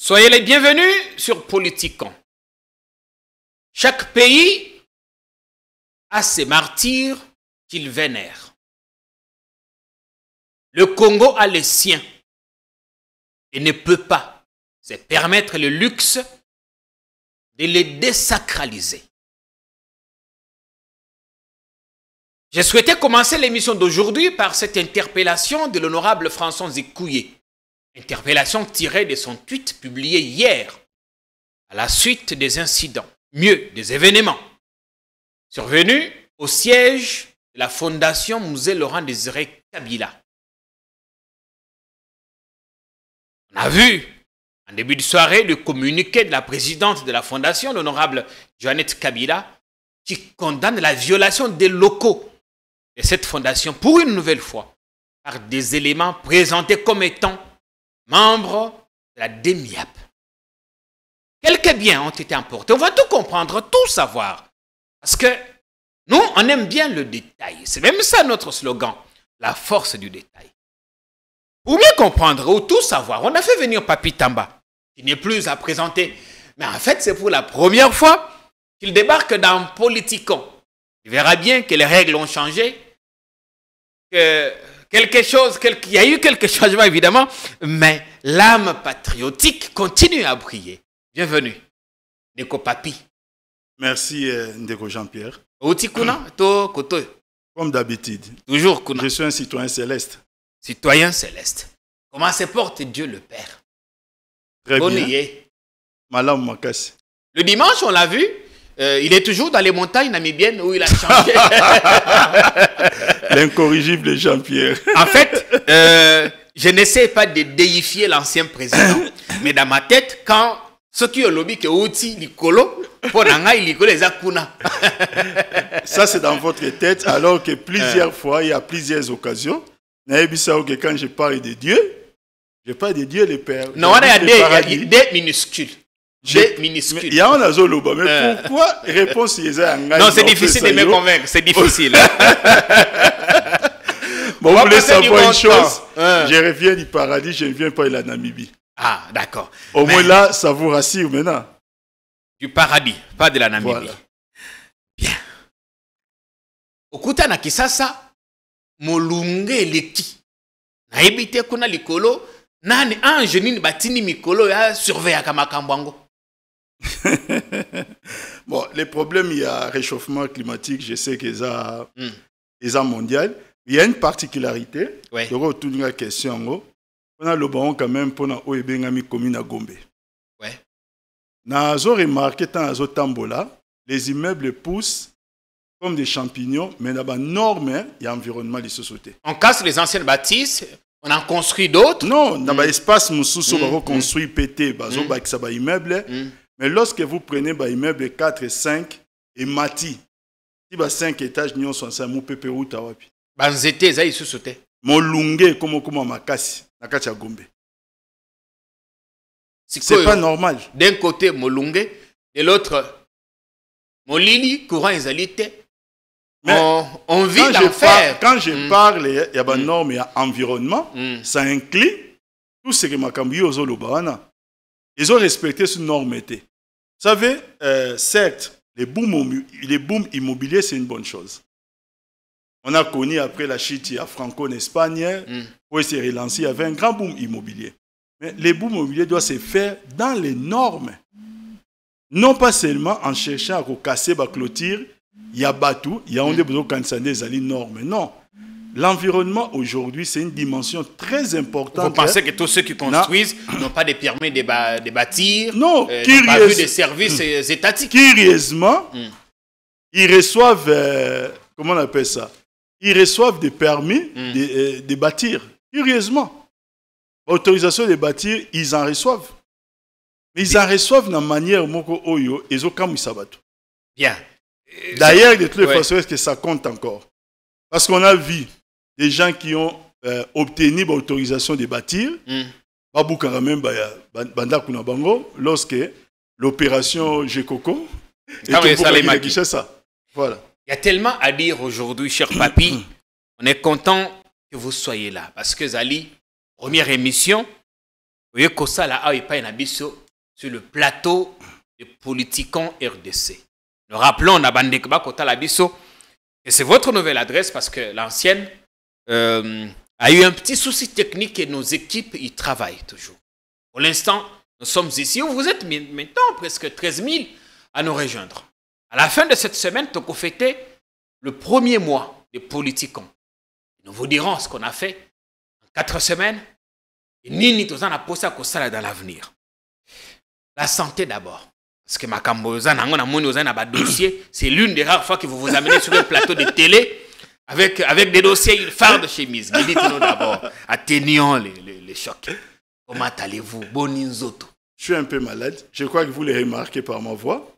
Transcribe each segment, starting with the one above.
Soyez les bienvenus sur Politiquant. Chaque pays a ses martyrs qu'il vénère. Le Congo a les siens et ne peut pas se permettre le luxe de les désacraliser. Je souhaitais commencer l'émission d'aujourd'hui par cette interpellation de l'honorable François Zikouye Interpellation tirée de son tweet publié hier, à la suite des incidents, mieux des événements, survenus au siège de la Fondation Musée Laurent Désiré Kabila. On a vu, en début de soirée, le communiqué de la présidente de la Fondation, l'honorable Joannette Kabila, qui condamne la violation des locaux de cette fondation pour une nouvelle fois par des éléments présentés comme étant membre de la DEMIAP. Quelques biens ont été emportés. On va tout comprendre, tout savoir. Parce que nous, on aime bien le détail. C'est même ça notre slogan, la force du détail. Pour mieux comprendre ou tout savoir, on a fait venir Papi Tamba, qui n'est plus à présenter. Mais en fait, c'est pour la première fois qu'il débarque dans Politicon. Il verra bien que les règles ont changé, quelque chose, il y a eu quelques changements évidemment, mais l'âme patriotique continue à briller. Bienvenue, Neko Papi. Merci, euh, Ndeko Jean-Pierre. Comme d'habitude. Toujours kuna. Je suis un citoyen céleste. Citoyen céleste. Comment se porte Dieu le Père Très bien. bien. Malam Le dimanche, on l'a vu, euh, il est toujours dans les montagnes namibiennes où il a changé. incorrigible Jean-Pierre. En fait, euh, je n'essaie pas de déifier l'ancien président, mais dans ma tête, quand ce qui est outi likolo pour pour il est akuna. ça c'est dans votre tête alors que plusieurs euh. fois il y a plusieurs occasions que quand je parle de dieu je parle de dieu le père non on a des, minuscules. minuscules minuscule. un nazoloba mais euh. pourquoi réponse eza non c'est difficile de me convaincre c'est difficile bon vous voulez savoir une chose hein. je reviens du paradis je ne viens pas de la Namibie ah d'accord au moins là ça vous rassure maintenant du paradis pas de la Namibie voilà. bien na kisasa molunge leki. na ebite kuna likolo nani ange nini batini mikolo ya surveya kama bon, les problèmes, il y a réchauffement climatique, je sais qu'ils a, mm. ils Il y a une particularité. vais vous donner la question. On a le bon quand même pour la commune à Gombe. Ouais. Nazo remarqué dans les Tambola, les immeubles poussent comme des champignons, mais dans la norme, hein, il y a environnement de société. On casse les anciennes bâtisses, on en construit d'autres. Non, dans hmm. l'espace, on hmm, hmm. construit reconstruit, pété, on mm. bah, immeuble. Mais lorsque vous prenez les bah, immeuble 4 et 5, et Mati, si 5 bah, étages, nous sommes nous Tawapi. Banzete, ça Mon lungue, comme on m'a cassé, na C'est pas normal. D'un côté, mon lungue, de l'autre, mon lini, courant, ils mais on, vit quand je, parle, quand je mm. parle, il y a des bah, mm. normes, y environnement, mm. ça inclut tout ce que ils ont respecté ce norme Vous savez, euh, certes, les booms, boom immobiliers, c'est une bonne chose. On a connu après la chute à Franco en Espagne, mm. où il s'est relancé, il y avait un grand boom immobilier. Mais les booms immobiliers doivent se faire dans les normes. Non pas seulement en cherchant à casser la clôture, il y a Batou, il y a on des mm. besoins quand ça des normes. Non. L'environnement aujourd'hui, c'est une dimension très importante. Vous pensez que tous ceux qui construisent n'ont pas des permis de, bâtir, non, euh, n'ont pas vu des services euh, hmm. étatiques Curieusement, hmm. ils reçoivent, euh, comment on appelle ça Ils reçoivent des permis hmm. de, bâtir. Curieusement, autorisation de bâtir, ils en reçoivent. Mais ils en reçoivent de manière moko Bien. D'ailleurs, de toutes les façons, est-ce que ça compte encore Parce qu'on a vu des gens qui ont euh, obtenu l'autorisation de bâtir, hmm. Babou Karamemba, bah, lorsque l'opération Gekoko est ah, à ça Voilà. Il y a tellement à dire aujourd'hui, cher papy. on est content que vous soyez là parce que Zali, première émission, vous voyez que la a ah pas biso sur le plateau des politiquants RDC. Nous rappelons on a bandé, biso et c'est votre nouvelle adresse parce que l'ancienne euh, a eu un petit souci technique et nos équipes y travaillent toujours. Pour l'instant, nous sommes ici où vous êtes maintenant, presque 13 000 à nous rejoindre. À la fin de cette semaine, Toko fêtait le premier mois des Politicon. Nous vous dirons ce qu'on a fait en quatre semaines et nini posé posa ça dans l'avenir. La santé d'abord. Parce que dossier. c'est l'une des rares fois que vous vous amenez sur le plateau de télé avec, avec des dossiers, une farde de chemise. Mais dites-nous d'abord, atteignons les, les, chocs. Comment allez-vous Boninzoto. Je suis un peu malade. Je crois que vous l'avez remarqué par ma voix.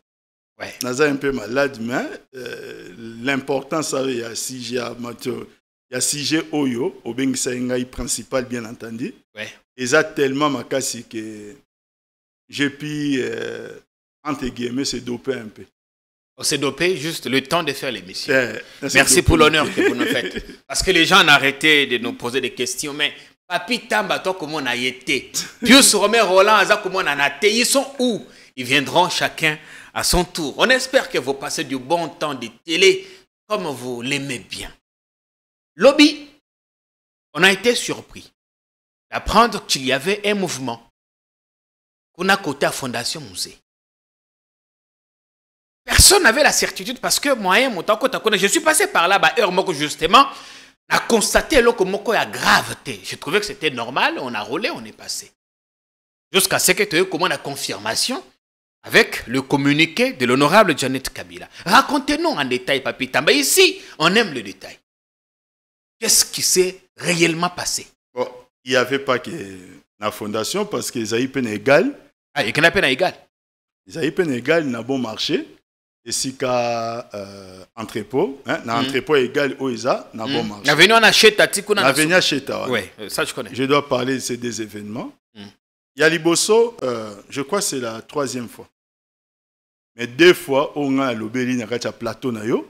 Ouais. Naza est un peu malade, mais euh, l'important, ça, il y a si amateur. Il y a Oyo, au Bengisaïngaï principal, bien entendu. Ouais. Et ça, tellement ma casse que j'ai pu, euh, entre guillemets, se doper un peu. On s'est dopé juste le temps de faire l'émission. Eh, Merci pour l'honneur que vous nous faites. Parce que les gens ont arrêté de nous poser des questions, mais Papi Tamba, toi, comment on a été Pius Romain Roland, Aza, comment on a été Ils sont où Ils viendront chacun à son tour. On espère que vous passez du bon temps de télé comme vous l'aimez bien. Lobby, on a été surpris d'apprendre qu'il y avait un mouvement qu'on a coté à Fondation Musée. Personne n'avait la certitude parce que moi, je suis passé par là bah heure justement a constaté que moko a gravité. J'ai trouvé que c'était normal, on a roulé, on est passé. Jusqu'à ce que tu aies comment la confirmation avec le communiqué de l'honorable Janet Kabila. Racontez-nous en détail, Papi Ici, on aime le détail. Qu'est-ce qui s'est réellement passé Bon, il n'y avait pas que la fondation parce que Zahi Pénégal. Ah, il y a égal. égale Pénégal n'a bon marché esika euh, entrepôt hein, na hmm. entrepôt égal oyo eza na mm. bon marché na venu wana cheta ti kuna na venu acheter. ouais, ça je connais je dois parler de ces deux événements mm. a liboso euh, je crois c'est la troisième fois mais deux fois on a alobeli na kati ya plateau na yo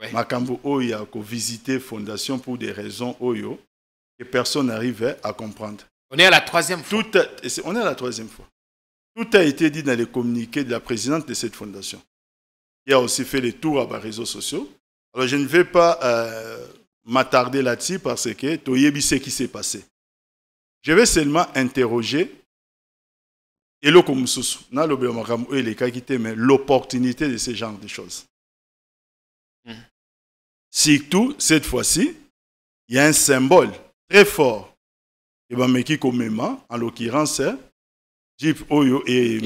ouais. makambo oyo ya kovisite fondation pour des raisons oyo que personne arrivait à comprendre on est à la troisième fois Tout a, on est à la troisième fois tout a été dit dans les communiqués de la présidente de cette fondation il a aussi fait les tours à mes réseaux sociaux. Alors, je ne vais pas euh, m'attarder là-dessus parce que Toyebi ce qui s'est passé. Je vais seulement interroger l'opportunité de ce genre de choses Si hmm. surtout cette fois-ci il y a un symbole très fort et qui komema en l'occurrence c'est... Hein, Oyo et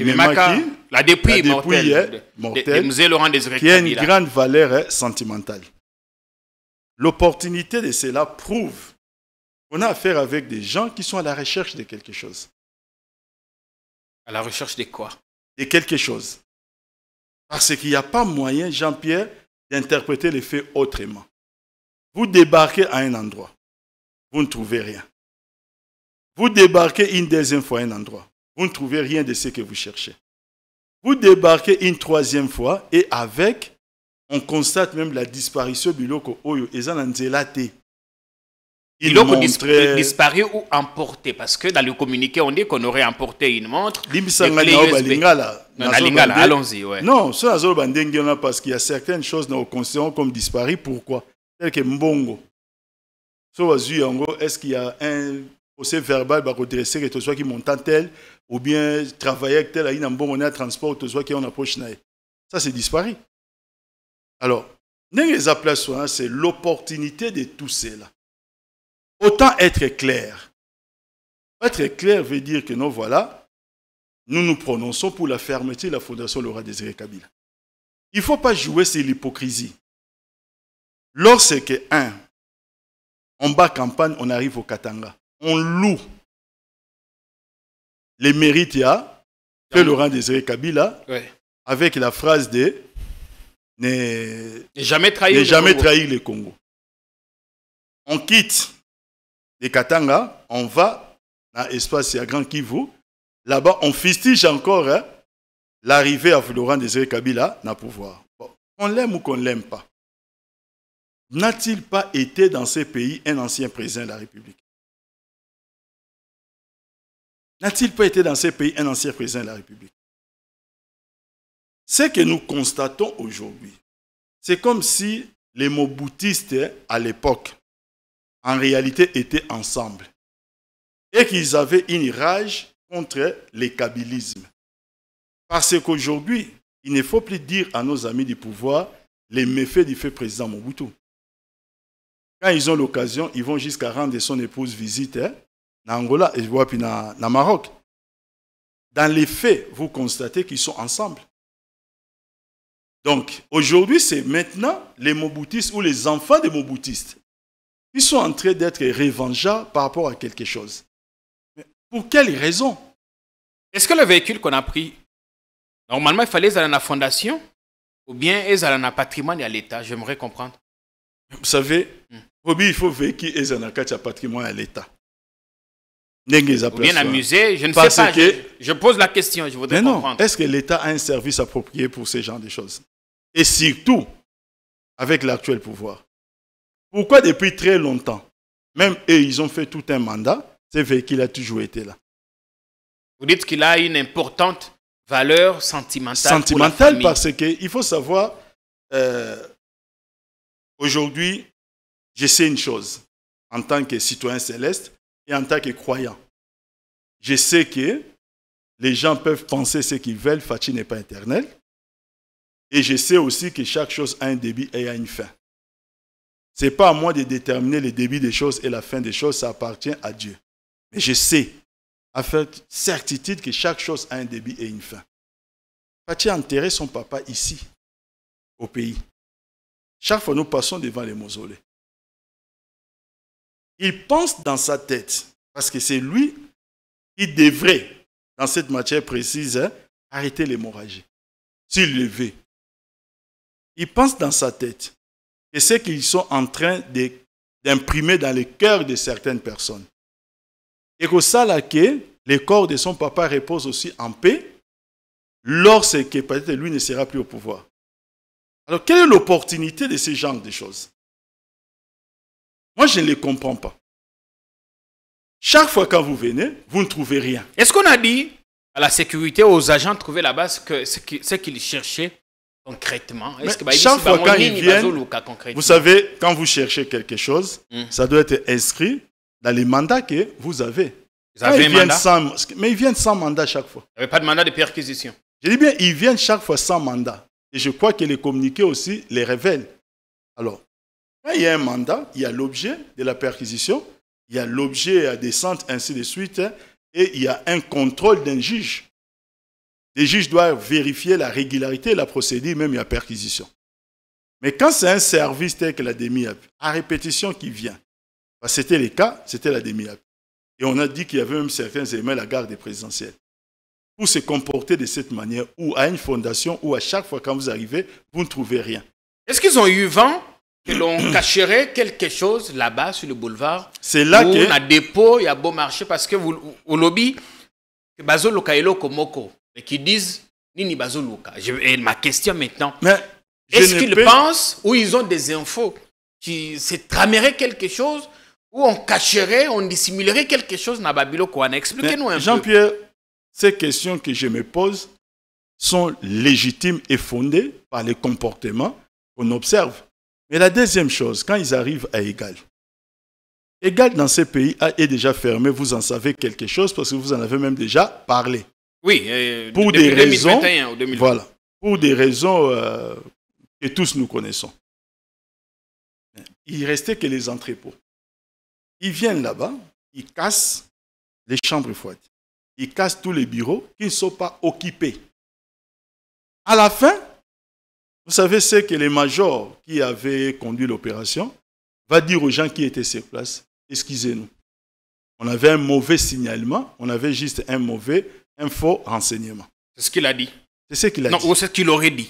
la dépouille, mortelle, qui a une grande valeur sentimentale. L'opportunité de cela prouve qu'on a affaire avec des gens qui sont à la recherche de quelque chose. À la recherche de quoi De quelque chose. Parce qu'il n'y a pas moyen, Jean-Pierre, d'interpréter les faits autrement. Vous débarquez à un endroit, vous ne trouvez rien. Vous débarquez une deuxième fois à un endroit, vous ne trouvez rien de ce que vous cherchez. Vous débarquez une troisième fois et avec, on constate même la disparition du loco oyo Il est montrait... disparu ou emporté parce que dans le communiqué on dit qu'on aurait emporté une montre. allons-y Non, ça parce qu'il y a certaines choses dans concernant comme disparu. pourquoi? Tel que mbongo. est-ce qu'il y a un procès verbal va bah, redresser et tout soit qui montant tel ou bien travailler avec tel à une est à transport tu soit qui on approche ça c'est disparu alors les c'est l'opportunité de tout cela autant être clair être clair veut dire que nous voilà nous nous prononçons pour la fermeté de la fondation Laura Désiré Kabila il ne faut pas jouer sur l'hypocrisie lorsque un en bas campagne on arrive au Katanga on loue les mérites de Laurent Désiré Kabila avec la phrase de ne jamais trahir, le Congo. On quitte les Katanga, on va dans l'espace à Grand Kivu. Là-bas, on fistige encore hein, l'arrivée à Laurent Désiré Kabila dans le pouvoir. On l'aime ou qu'on l'aime pas, n'a-t-il pas été dans ces pays un ancien président de la République N'a-t-il pas été dans ces pays un ancien président de la République Ce que nous constatons aujourd'hui, c'est comme si les Mobutistes, à l'époque, en réalité étaient ensemble et qu'ils avaient une rage contre les kabylisme. Parce qu'aujourd'hui, il ne faut plus dire à nos amis du pouvoir les méfaits du fait président Mobutu. Quand ils ont l'occasion, ils vont jusqu'à rendre son épouse visite. Hein, Angola et je vois puis en Maroc. Dans les faits, vous constatez qu'ils sont ensemble. Donc, aujourd'hui, c'est maintenant les Mobutistes ou les enfants des Mobutistes. qui sont en train d'être révengés par rapport à quelque chose. Mais pour quelle raison Est-ce que le véhicule qu'on a pris, normalement, il fallait aller à la fondation ou bien ils allaient à patrimoine à l'État J'aimerais comprendre. Vous savez, hmm. il faut véhiculer à patrimoine à l'État bien amusé, je ne sais pas. Je, pose la question, je voudrais comprendre. Est-ce que l'État a un service approprié pour ce genre de choses Et surtout, avec l'actuel pouvoir. Pourquoi depuis très longtemps, même eux, ils ont fait tout un mandat, c'est vrai qu'il a toujours été là. Vous dites qu'il a une importante valeur sentimentale. Sentimentale pour la parce qu'il faut savoir, euh, aujourd'hui, je sais une chose, en tant que citoyen céleste, et en tant que croyant. Je sais que les gens peuvent penser ce qu'ils veulent, Fatih n'est pas éternel. Et je sais aussi que chaque chose a un débit et a une fin. Ce n'est pas à moi de déterminer le débit des choses et la fin des choses, ça appartient à Dieu. Mais je sais, avec certitude, que chaque chose a un débit et une fin. Fatih a enterré son papa ici, au pays. Chaque fois, nous passons devant les mausolées. Il pense dans sa tête, parce que c'est lui qui devrait, dans cette matière précise, hein, arrêter l'hémorragie, s'il le veut. Il pense dans sa tête que ce qu'ils sont en train d'imprimer dans le cœur de certaines personnes. Et que ça, là, que le corps de son papa repose aussi en paix lorsque peut-être lui ne sera plus au pouvoir. Alors, quelle est l'opportunité de ce genre de choses moi, je ne les comprends pas. Chaque fois quand vous venez, vous ne trouvez rien. Est-ce qu'on a dit à la sécurité, aux agents de trouver là-bas ce qu'ils ce cherchaient concrètement bah, Chaque bah, fois quand viennent, vous savez, quand vous cherchez quelque chose, hmm. ça doit être inscrit dans les mandats que vous avez. ils viennent mais ils viennent sans mandat chaque fois. Il n'y pas de mandat de perquisition. Je dis bien, ils viennent chaque fois sans mandat. Et je crois que les communiqués aussi les révèlent. Alors, ah, il y a un mandat, il y a l'objet de la perquisition, il y a l'objet à descente, ainsi de suite, et il y a un contrôle d'un juge. Les juges doivent vérifier la régularité, de la procédure, même la perquisition. Mais quand c'est un service tel que la demi-app, à répétition qui vient, c'était le cas, c'était la demi demi-app. Et on a dit qu'il y avait même certains éléments à la garde présidentielle. Pour se comporter de cette manière, ou à une fondation, ou à chaque fois quand vous arrivez, vous ne trouvez rien. Est-ce qu'ils ont eu vent que l'on cacherait quelque chose là-bas sur le boulevard. C'est là où que. On a dépôt, il y a beau marché, parce que au lobby, et Loko Komoko, et qui disent Nini Bazo ma question maintenant, est-ce qu'ils pensent ou ils ont des infos qui se tramerait quelque chose ou on cacherait, on dissimulerait quelque chose dans Babylone Expliquez-nous un peu. Jean-Pierre, ces questions que je me pose sont légitimes et fondées par les comportements qu'on observe. Mais la deuxième chose, quand ils arrivent à EGAL, EGAL dans ces pays est déjà fermé, vous en savez quelque chose parce que vous en avez même déjà parlé. Oui, euh, pour, des raisons, pour des raisons que tous nous connaissons. Il restait que les entrepôts. Ils viennent là-bas, ils cassent les chambres froides, ils cassent tous les bureaux qui ne sont pas occupés. À la fin, vous savez ce que le major qui avait conduit l'opération va dire aux gens qui étaient sur place, excusez-nous. On avait un mauvais signalement, on avait juste un mauvais, un faux renseignement. C'est ce qu'il a dit. C'est ce qu'il a dit. Non, c'est ce qu'il aurait dit.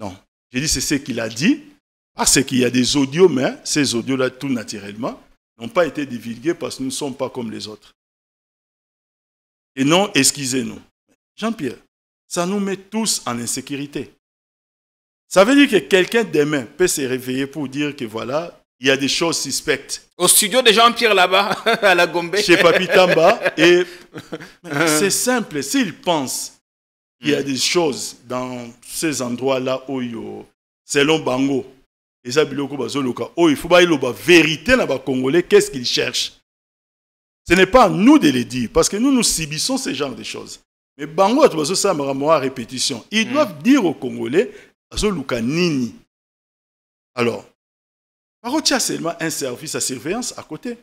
Non, j'ai dit c'est ce qu'il a dit, parce qu'il y a des audios, mais ces audios-là, tout naturellement, n'ont pas été divulgués parce que nous ne sommes pas comme les autres. Et non, excusez-nous. Jean-Pierre, ça nous met tous en insécurité. Ça veut dire que quelqu'un demain peut se réveiller pour dire que voilà, il y a des choses suspectes. Au studio de Jean-Pierre là-bas, à la Gombe. Chez Papitamba. Et c'est simple, s'il pense qu'il y a des choses dans ces endroits-là, selon Bango, et ça, il faut pas la vérité là-bas, Congolais, qu'est-ce qu'ils cherchent Ce n'est pas à nous de les dire, parce que nous, nous subissons ce genre de choses. Mais Bango, tu vois, ça, à répétition. Ils mm. doivent dire aux Congolais azoluka nini alors a seulement un service à surveillance à côté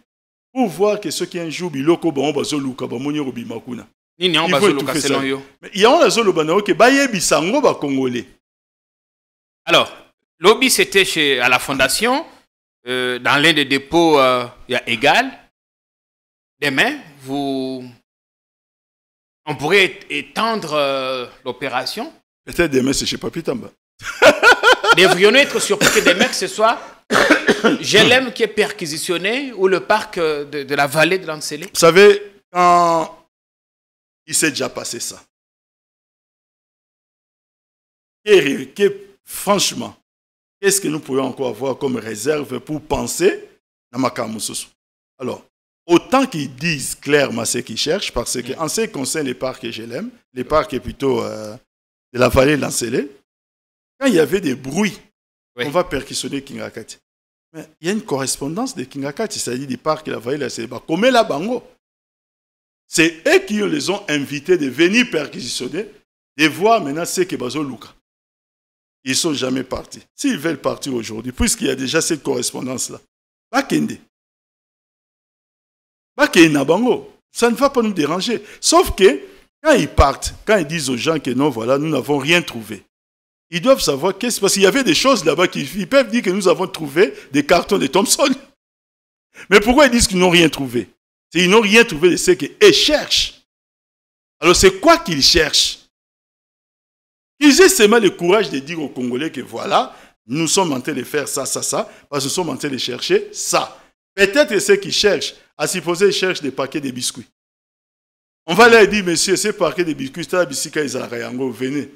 pour voir que soki hein, un jour biloko bango bazoluka bamoni kobima kuna nini yango bazoluka selon yo yango nazoloba na yo ke Bisango ba Congolais. alors lobby, c'était chez à la fondation euh, dans l'un des dépôts euh, il y a égal demain vous on pourrait étendre euh, l'opération peut-être demain c'est chez Papi Devrions-nous être surpris que des mecs ce soit GLM qui est perquisitionné ou le parc euh, de, la vallée de l'Ancelé Vous savez, quand il s'est déjà passé ça, franchement, qu'est-ce que nous pourrions encore avoir comme réserve pour penser à Makamoussous Alors, autant qu'ils disent clairement ce qu'ils cherchent, parce qu'en mm. ce qui concerne les parcs et GLM, les parcs plutôt euh, de la vallée de l'Ancelé, quand il y avait des bruits, on va perquisitionner Kingakati. Mais il y a une correspondance de Kingakati, c'est-à-dire du parc, la vallée, la Séba. Comme la Bango. C'est eux qui les ont invités de venir perquisitionner, de voir maintenant ce que Bazo Ils ne sont jamais partis. S'ils veulent partir aujourd'hui, puisqu'il y a déjà cette correspondance-là, Bakende. Bakende Bango. Ça ne va pas nous déranger. Sauf que, quand ils partent, quand ils disent aux gens que non, voilà, nous n'avons rien trouvé, ils doivent savoir qu'est-ce. Parce qu'il y avait des choses là-bas Ils peuvent dire que nous avons trouvé des cartons de Thompson. Mais pourquoi ils disent qu'ils n'ont rien trouvé C'est Ils n'ont rien trouvé de ce qu'ils cherchent. Alors c'est quoi qu'ils cherchent Ils aient seulement le courage de dire aux Congolais que voilà, nous sommes en train de faire ça, ça, ça, parce que nous sommes en train de chercher ça. Peut-être ceux qui cherchent, à supposer, ils cherchent des paquets de biscuits. On va leur dire, monsieur, ces paquets de biscuits, c'est la venez.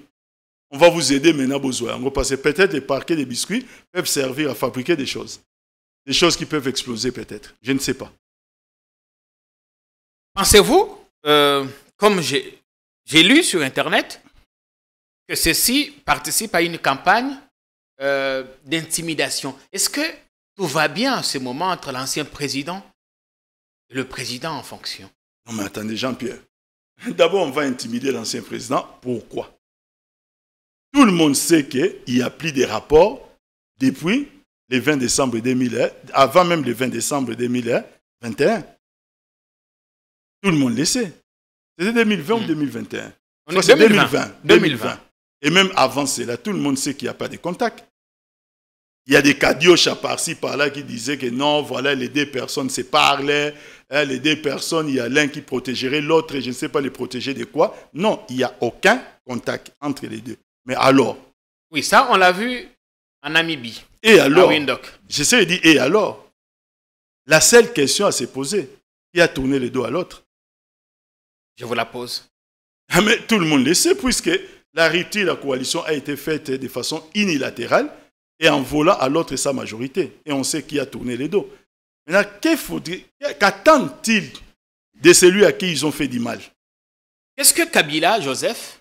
On va vous aider maintenant, besoin. va que peut-être les parquets des biscuits peuvent servir à fabriquer des choses. Des choses qui peuvent exploser peut-être. Je ne sais pas. Pensez-vous, euh, comme j'ai lu sur Internet, que ceci participe à une campagne euh, d'intimidation. Est-ce que tout va bien en ce moment entre l'ancien président et le président en fonction Non mais attendez, Jean-Pierre. D'abord, on va intimider l'ancien président. Pourquoi tout le monde sait qu'il n'y a plus de rapports depuis le 20 décembre 2001, avant même le 20 décembre 2021. Tout le monde le sait. C'était 2020 ou 2021 hmm. C'est 2020. Et même avant cela, tout le monde sait qu'il n'y a pas de contact. Il y a des cadioches par-ci, par-là qui disaient que non, voilà, les deux personnes se parlaient, hein, les deux personnes, il y a l'un qui protégerait l'autre, et je ne sais pas les protéger de quoi. Non, il n'y a aucun contact entre les deux. Mais alors Oui, ça, on l'a vu en Namibie. Et alors J'essaie de dire, et alors La seule question à se poser, qui a tourné le dos à l'autre Je vous la pose. Ah, mais tout le monde le sait, puisque la rupture de la coalition a été faite de façon unilatérale et en volant à l'autre sa majorité. Et on sait qui a tourné les dos. Maintenant, qu'attendent-ils de celui à qui ils ont fait du mal Qu'est-ce que Kabila, Joseph,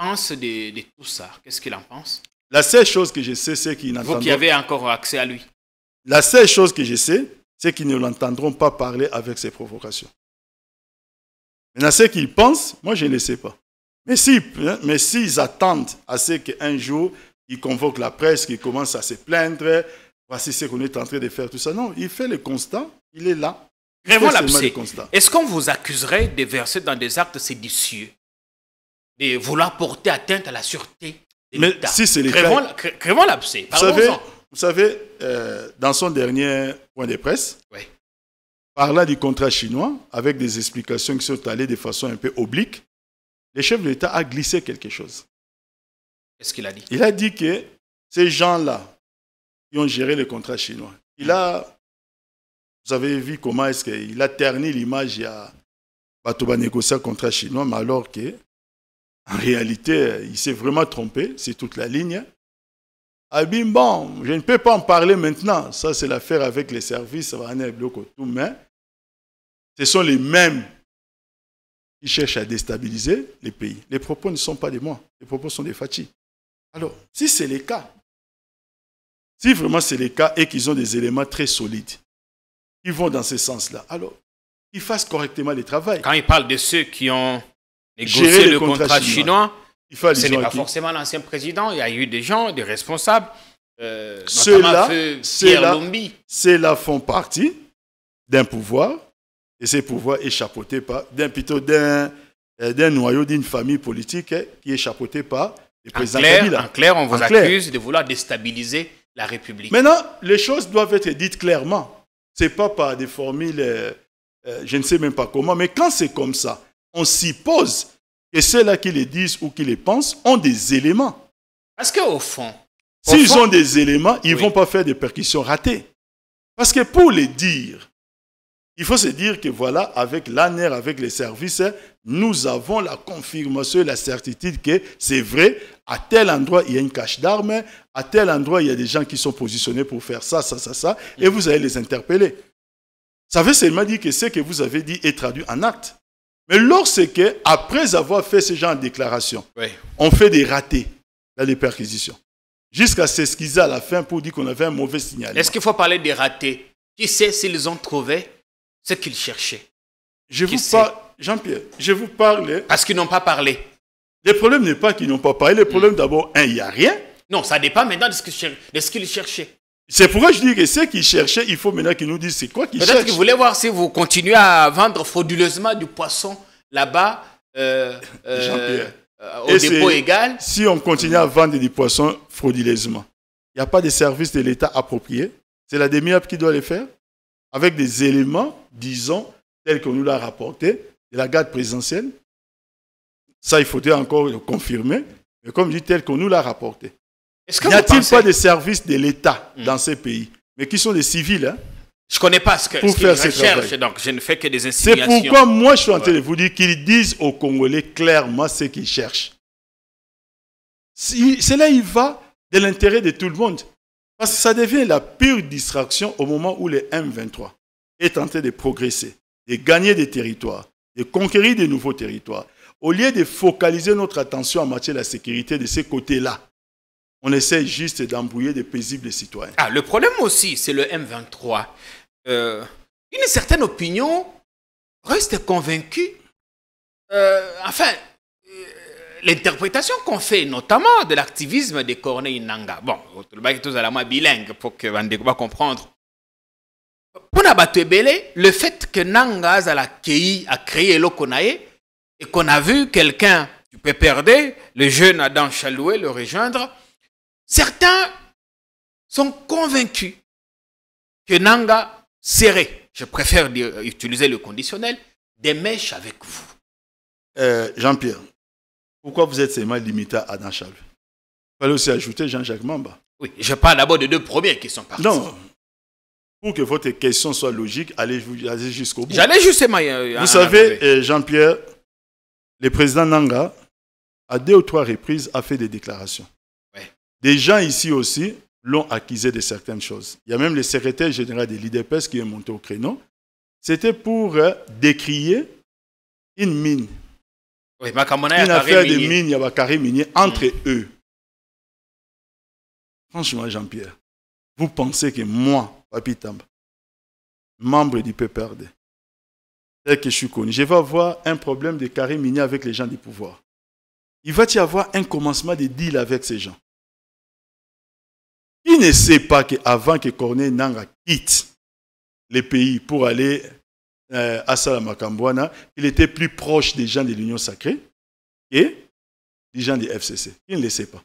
pense de, tout ça Qu'est-ce qu'il en pense La seule chose que je sais, c'est qu'il pas. Vous qui avez encore accès à lui. La seule chose que je sais, c'est qu'ils ne l'entendront pas parler avec ses provocations. Maintenant, ce qu'il pensent, moi, je ne sais pas. Hein, mais s'ils attendent à ce qu'un jour, ils convoquent la presse, qu'ils commence à se plaindre, voici ce qu'on est en train de faire, tout ça. Non, il fait le constat, il est là. Vraiment, Est-ce qu'on vous accuserait de verser dans des actes séditieux et vouloir porter atteinte à la sûreté de Mais si c'est l'État... Crévons l'abcès. Vous savez, euh, dans son dernier point de presse, parlant du contrat chinois, avec des explications qui sont allées de façon un peu oblique, le chef de l'État a glissé quelque chose. Qu'est-ce qu'il a dit Il a dit que ces gens-là qui ont géré le contrat chinois, il a, vous avez vu comment est-ce qu'il a terni l'image à Batouba négocier contrat chinois, mais alors que en réalité, il s'est vraiment trompé, c'est toute la ligne. Abim, bon, je ne peux pas en parler maintenant, ça c'est l'affaire avec les services, mais ce sont les mêmes qui cherchent à déstabiliser les pays. Les propos ne sont pas de moi, les propos sont des Fatih. Alors, si c'est le cas, si vraiment c'est le cas et qu'ils ont des éléments très solides, qui vont dans ce sens-là, alors qu'ils fassent correctement le travail. Quand ils parle de ceux qui ont Gérer le contrat, chinois. Ce n'est pas forcément l'ancien président, il y a eu des gens, des responsables. Euh, Ceux-là font partie d'un pouvoir, et ces pouvoirs échappotés par, d'un plutôt euh, d'un noyau d'une famille politique qui est par le président en En clair, on vous accuse de vouloir déstabiliser la République. Maintenant, les choses doivent être dites clairement. Ce n'est pas par des formules, euh, euh, je ne sais même pas comment, mais quand c'est comme ça, on suppose que ceux-là qui les disent ou qui les pensent ont des éléments. Parce qu'au fond... S'ils ont des éléments, ils ne vont pas faire des percussions ratées. Parce que pour les dire, il faut se dire que voilà, avec l'ANER, avec les services, nous avons la confirmation la certitude que c'est vrai, à tel endroit, il y a une cache d'armes, à tel endroit, il y a des gens qui sont positionnés pour faire ça, ça, ça, ça, et vous allez les interpeller. Ça veut seulement dire que ce que vous avez dit est traduit en acte. Mais lorsque, après avoir fait ce genre de déclaration, on fait des ratés dans les perquisitions, jusqu'à s'esquiser à la fin pour dire qu'on avait un mauvais signal. Est-ce qu'il faut parler des ratés Qui sait s'ils ont trouvé ce qu'ils cherchaient Je vous parle, Jean-Pierre, je vous parle. Parce qu'ils n'ont pas parlé. Le problème n'est pas qu'ils n'ont pas parlé. Le problème, hmm. d'abord, un, il n'y a rien. Non, ça dépend maintenant de ce qu'ils cherchaient. C'est pourquoi je dis que ce qu'ils cherchaient, il faut maintenant qu'ils nous disent c'est quoi qu'ils cherchent. Peut-être qu'ils voulaient voir si vous continuez à vendre frauduleusement du poisson là-bas. Euh, euh, euh, au dépôt égal. Si on continue à vendre du poisson frauduleusement, il n'y a pas de service de l'État approprié. C'est la demi qui doit le faire avec des éléments, disons, tels qu'on nous l'a rapporté de la garde présidentielle. Ça, il faudrait encore le confirmer. Mais comme dit dis, tel qu'on nous l'a rapporté. N'y a-t-il pas de services de l'État hmm. dans ces pays, mais qui sont des civils hein Je ne connais pas ce que recherchent, donc je ne fais que des insinuations. C'est pourquoi moi je suis en train de vous dire qu'ils disent aux Congolais clairement ce qu'ils cherchent. Si, cela y va de l'intérêt de tout le monde. Parce que ça devient la pure distraction au moment où le M23 est en train de progresser, de gagner des territoires, de conquérir de nouveaux territoires. Au lieu de focaliser notre attention en matière de la sécurité de ces côtés-là, on essaie juste d'embrouiller des paisibles citoyens. Ah, le problème aussi, c'est le M23. Euh, une certaine opinion reste convaincue. Euh, enfin, euh, l'interprétation qu'on fait, notamment de l'activisme des Corneille Nanga. Bon, tout à la bilingue pour que on pas comprendre. Pour le fait que Nanga a créé, a créé et qu'on a vu quelqu'un du perdre, le jeune Adam Chaloué, le rejoindre, Certains sont convaincus que Nanga serait, je préfère utiliser le conditionnel, des mèches avec vous. Euh, Jean-Pierre, pourquoi vous êtes seulement limité à Adam Il fallait aussi ajouter Jean-Jacques Mamba. Oui, je parle d'abord des deux premiers qui sont partis. Non. Pour que votre question soit logique, allez, jusqu'au bout. Euh, vous savez, euh, Jean-Pierre, le président Nanga, à deux ou trois reprises, a fait des déclarations. Des gens ici aussi l'ont accusé de certaines choses. Il y a même le secrétaire général de l'IDPS qui est monté au créneau. C'était pour euh, décrier une mine. Oui, une affaire de mine, il y a carré minier entre mm. eux. Franchement, Jean-Pierre, vous pensez que moi, Papi membre du PPRD, tel que je suis connu, je vais avoir un problème de carré minier avec les gens du pouvoir. Il va y avoir un commencement de deal avec ces gens. Il ne sait pas qu'avant que Corneille Nanga quitte le pays pour aller euh, à Salamakambouana, il était plus proche des gens de l'Union sacrée et des gens du FCC. Il ne le sait pas.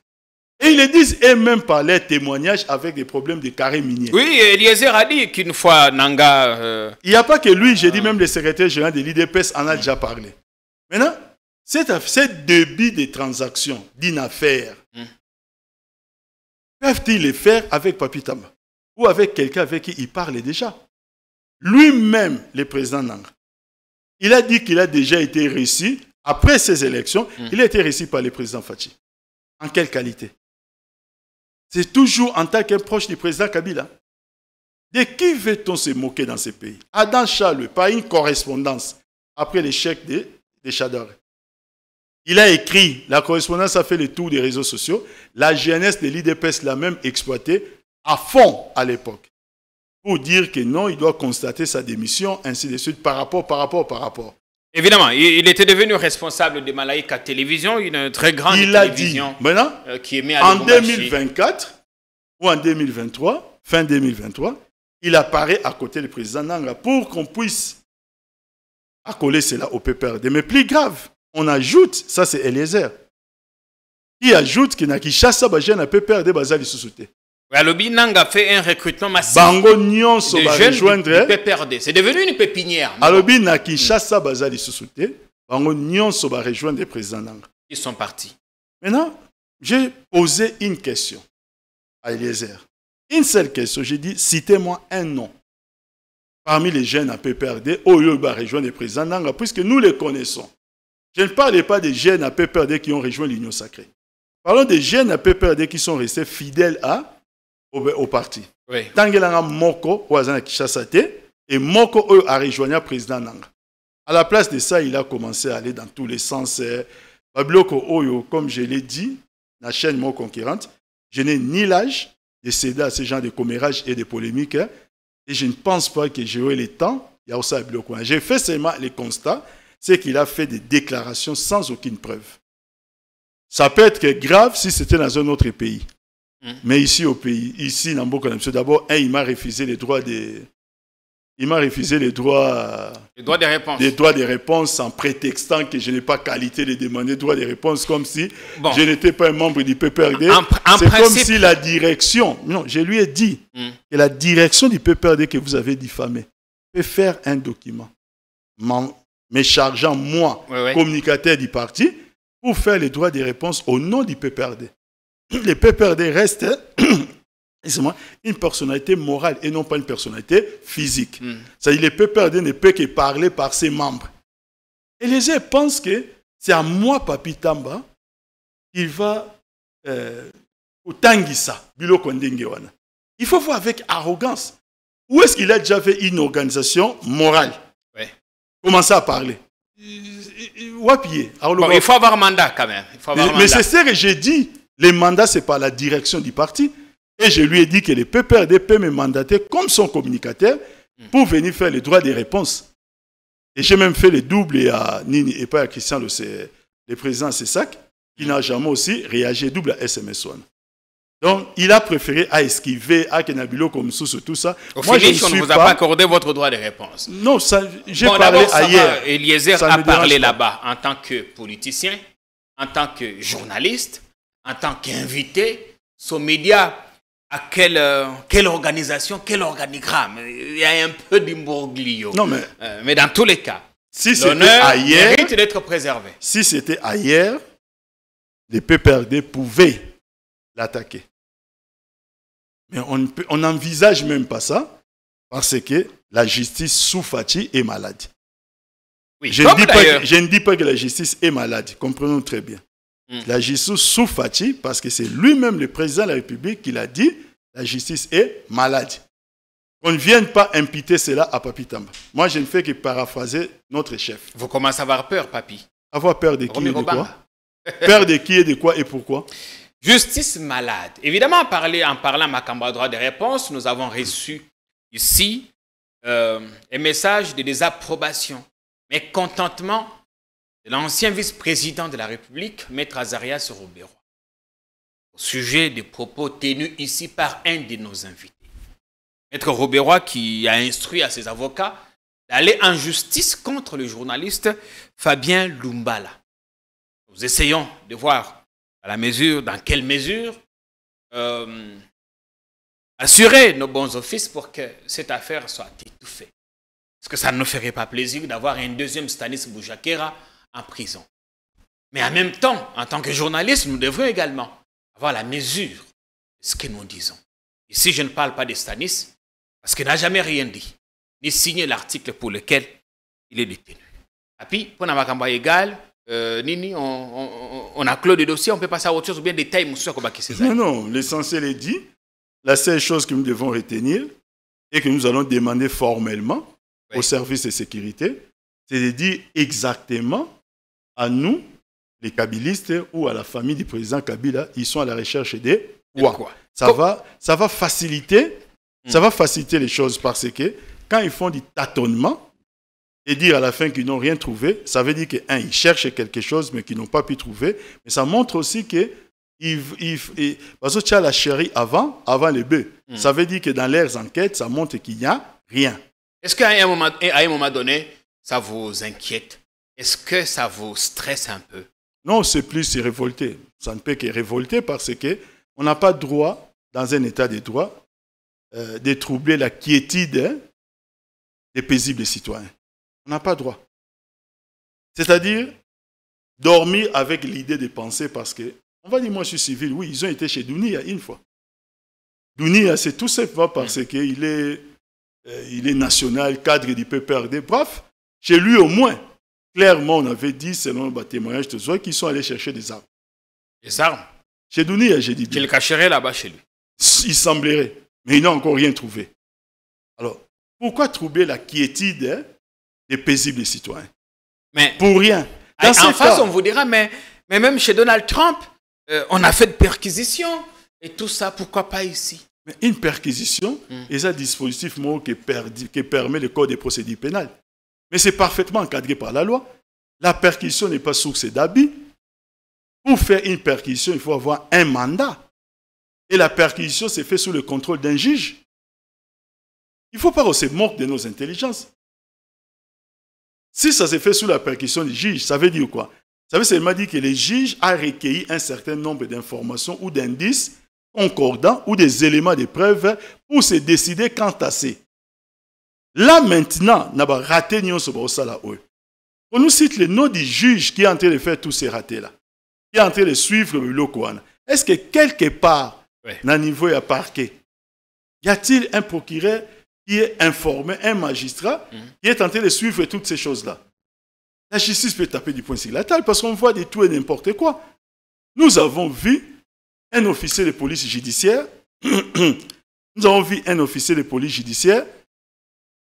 Et ils le disent, eux-mêmes par leurs témoignages, avec des problèmes de carré minier. Oui, Eliezer a dit qu'une fois Nanga... Euh, il n'y a pas que lui, j'ai dit ah. même le secrétaire général de l'IDPS en a déjà parlé. Maintenant, cet, débit de transaction, d'une affaire, Peuvent-ils le faire avec Papitama ou avec quelqu'un avec qui il parle déjà Lui-même, le président Nang, il a dit qu'il a déjà été réussi, après ces élections, hmm. il a été réussi par le président Fachi. En quelle qualité C'est toujours en tant qu'un proche du président Kabila. De qui veut-on se moquer dans ce pays Adam Charles, pas une correspondance après l'échec des de il a écrit, la correspondance a fait le tour des réseaux sociaux. La jeunesse de l'IDPS l'a même exploité à fond à l'époque. Pour dire que non, il doit constater sa démission, ainsi de suite, par rapport, par rapport, par rapport. Évidemment, il était devenu responsable de à Télévision, une très grande il télévision. A dit, maintenant, euh, qui en 2024 ou en 2023, fin 2023, il apparaît à côté du président Nanga pour qu'on puisse accoler cela au PPRD. Mais plus grave, on ajoute, ça c'est Eliezer. qui ajoute que nakishasa qui peut perdre baza lisusuté. Alobi Nanga fait un recrutement massif. Bango nyonso va rejoindre. perdre. C'est devenu une pépinière. Alobi nakishasa a lisusuté. Bango nyonso va rejoindre le président Nanga. Ils sont partis. Maintenant, j'ai posé une question à Eliezer. Une seule question, j'ai dit citez-moi un nom parmi les jeunes à PPRD, Oyo va rejoindre les présidents. puisque nous les connaissons. Je ne parlais pas des jeunes à peu perdus qui ont rejoint l'Union sacrée. Parlons des jeunes à peu qui sont restés fidèles à, au, parti. Oui. Moko, Kishasate, et Moko, eux, a rejoint président Nanga. À la place de ça, il a commencé à aller dans tous les sens. Euh, Babloko Oyo, comme je l'ai dit, la chaîne Moko Conquérante, je n'ai ni l'âge de céder à ce genre de commérages et de polémiques. Hein. Et je ne pense pas que j'aurai le temps. Il y a aussi J'ai fait seulement les constats c'est qu'il a fait des déclarations sans aucune preuve. Ça peut être grave si c'était dans un autre pays. Hmm. Mais ici, au pays, ici, dans beaucoup d'abord, il m'a refusé les droits de Il m'a refusé les droits. Les droits des réponses. Les droits des réponses en prétextant que je n'ai pas qualité de demander droits des réponses, comme si je n'étais pas un membre du PPRD. C'est comme si la direction. Non, je lui ai dit hmm. que la direction du PPRD que vous avez diffamé peut faire un document mais chargeant moi, communicateur du parti, pour faire les droits de réponse au nom du PPRD. Le PPRD reste une personnalité morale et non pas une personnalité physique. Hmm. cest le PPRD ne peut que parler par ses membres. Et les gens pensent que c'est à moi, Papi Tamba, qu'il va euh, au Tangisa, Il faut voir avec arrogance. Où est-ce qu'il a déjà fait une organisation morale commencer à parler. il faut avoir mandat quand même. mais, c'est ça que j'ai dit. Le mandat, c'est par la direction du parti. Et je lui ai dit que le PPRD peut me mandater comme son communicateur pour hmm. venir faire les droits des réponses. Et j'ai même fait le double à Nini et pas à Christian, le, le président Sessac, qui n'a hmm. jamais aussi réagi double à SMS One. Donc, il a préféré à esquiver, à Kenabilo, comme sous tout ça. Moi, on ne vous a pas... accordé votre droit de réponse. Non, j'ai parlé ailleurs. Eliezer a parlé là-bas en tant que politicien, en tant que journaliste, en tant qu'invité. Son média, à quelle, euh, organisation, quel organigramme Il y a un peu d'imbroglio. Non, mais... Euh, dans tous les cas, si mérite d'être préservé. Si c'était ailleurs, les PPRD pouvaient l'attaquer. Mais on n'envisage même pas ça parce que la justice sous Fatih est malade. Oui, je, ne dis pas que, la justice est malade, comprenons très bien. Hmm. La justice sous Fatih, parce que c'est lui-même le président de la République qui l'a dit, la justice est malade. On ne vient pas imputer cela à Papi Tamba. Moi, je ne fais que paraphraser notre chef. Vous commencez à avoir peur, Papi. Avoir peur de qui et de quoi Peur de qui et de quoi et pourquoi Justice malade. Évidemment, en, en parlant à Macamba droit de réponse, nous avons reçu ici euh, un message de désapprobation, mais contentement de l'ancien vice-président de la République, Maître Azarias Robérois, au sujet des propos tenus ici par un de nos invités. Maître Robérois qui a instruit à ses avocats d'aller en justice contre le journaliste Fabien Lumbala. Nous essayons de voir à la mesure, dans quelle mesure, euh, assurer nos bons offices pour que cette affaire soit étouffée. Parce que ça ne nous ferait pas plaisir d'avoir un deuxième Stanis Boujakera en prison. Mais en même temps, en tant que journaliste, nous devrions également avoir la mesure de ce que nous disons. Ici, je ne parle pas de Stanis, parce qu'il n'a jamais rien dit, ni signé l'article pour lequel il est détenu. Et puis, pour égal, euh, nini on, a clos le dossier, on peut passer à autre chose ou bien détails monsieur Kobaki Non, non, l'essentiel est dit. La seule chose que nous devons retenir et que nous allons demander formellement au service de sécurité, c'est de dire exactement à nous, les kabylistes ou à la famille du président Kabila, ils sont à la recherche des quoi. Ça va, ça va faciliter, ça hmm. va faciliter les choses parce que quand ils font du tâtonnement, et dire à la fin qu'ils n'ont rien trouvé, ça veut dire que, ils cherchent quelque chose, mais qu'ils n'ont pas pu trouver. Mais ça montre aussi que, ils, parce que tu as la chérie avant, avant les bœufs. Hmm. Ça veut dire que dans leurs enquêtes, ça montre qu'il n'y a rien. Est-ce qu'à un, moment, donné, ça vous inquiète Est-ce que ça vous stresse un peu Non, c'est plus révolté. Ça ne peut que révolter parce que on n'a pas droit, dans un état de droit, euh, de troubler la quiétude hein, des paisibles citoyens. On n'a pas droit. C'est-à-dire dormir avec l'idée de penser parce que, on va dire, moi je suis civil, oui, ils ont été chez Dounia une fois. Dounia, c'est tout simplement parce qu'il est, euh, est national, cadre du PPRD. Bref, chez lui au moins, clairement, on avait dit, selon le témoignage de Zoé, qu'ils sont allés chercher des armes. Des armes Chez Dounia, j'ai dit. Qu'il le cacherait là-bas chez lui. Il semblerait, mais il n'a encore rien trouvé. Alors, pourquoi trouver la quiétude hein? des paisibles citoyens. pour rien. Dans en face, on vous dira, mais, mais même chez Donald Trump, euh, on a fait de perquisitions et tout ça, pourquoi pas ici une perquisition hmm. est un dispositif qui, permet le code des procédures pénales. Mais c'est parfaitement encadré par la loi. La perquisition n'est pas source d'habit. Pour faire une perquisition, il faut avoir un mandat. Et la perquisition s'est fait sous le contrôle d'un juge. Il ne faut pas se moque de nos intelligences. Si ça s'est fait sous la perquisition du juge, ça veut dire quoi Ça veut seulement dire que le juge a recueilli un certain nombre d'informations ou d'indices concordants ou des éléments de preuve pour se décider quant à ces. Là maintenant, n'a pas raté ni on se On nous cite le nom du juge qui est en train de faire tous ces ratés-là, qui est en train de suivre le loco. Est-ce que quelque part, dans le niveau à parquet, y a-t-il un procureur qui est informé, un magistrat, mhm. qui est tenté de suivre toutes ces choses-là. La justice peut taper du point sur la table parce qu'on voit de tout et n'importe quoi. Nous avons vu un officier de police judiciaire, nous avons vu un officier de police judiciaire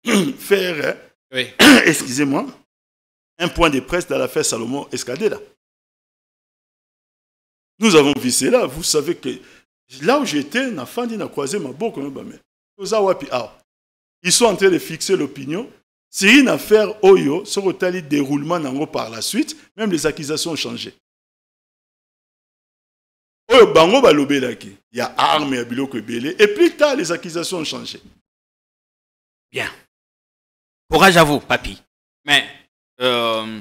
faire, hein, excusez-moi, un point de presse dans l'affaire Salomon Escadella. Nous avons vu cela, vous savez que là où j'étais, na a na croisé ma boucle. mais ils sont en train de fixer l'opinion. C'est une affaire Oyo, sur le déroulement par la suite, même les accusations ont changé. Oyo oh bango il y a armes et biloko et plus tard les accusations ont changé. Bien. Courage à vous, papy. Mais euh,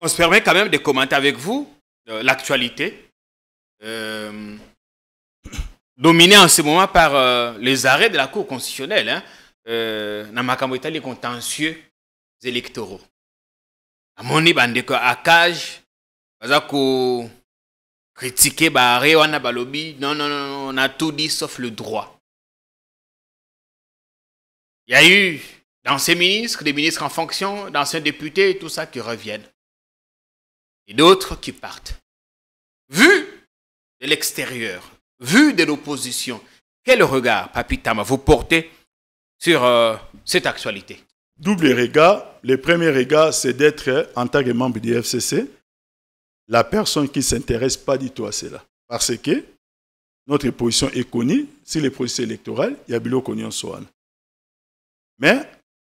on se permet quand même de commenter avec vous euh, l'actualité. Euh, dominée en ce moment par les arrêts de la Cour constitutionnelle. Hein ma euh, makambo les contentieux électoraux y bandeko à akage baza kokritike baare wana balobi non, non, non, on a tout dit sauf le droit il y a eu d'anciens ministres des ministres en fonction d'anciens députés et tout ça qui reviennent et d'autres qui partent vu de l'extérieur vu de l'opposition quel regard papitama vous portez sur euh, cette actualité Double regard. Le premier regard, c'est d'être, en tant que membre du FCC, la personne qui ne s'intéresse pas du tout à cela. Parce que notre position est connue sur les processus électoraux, il y a Bilo Soane. Mais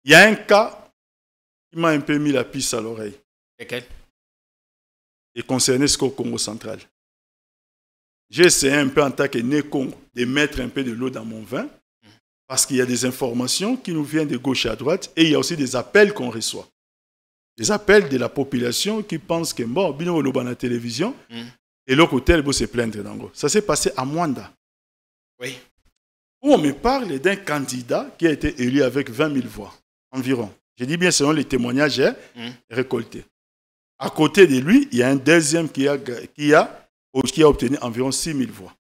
il y a un cas qui m'a un peu mis la piste à l'oreille. Lequel Et concerné ce qu'au Congo central. J'ai essayé un peu en tant que nécon, de mettre un peu de l'eau dans mon vin parce qu'il y a des informations qui nous viennent de gauche à droite et il y a aussi des appels qu'on reçoit. Des appels de la population qui pense que, bon, bino à la télévision, mm. et l'autre hôtel, se plaindre. Ça s'est passé à Mwanda. Oui. Où on me parle d'un candidat qui a été élu avec 20 000 voix environ. Je dis bien selon les témoignages hein, mm. récoltés. À côté de lui, il y a un deuxième qui a, obtenu environ 6 000 voix.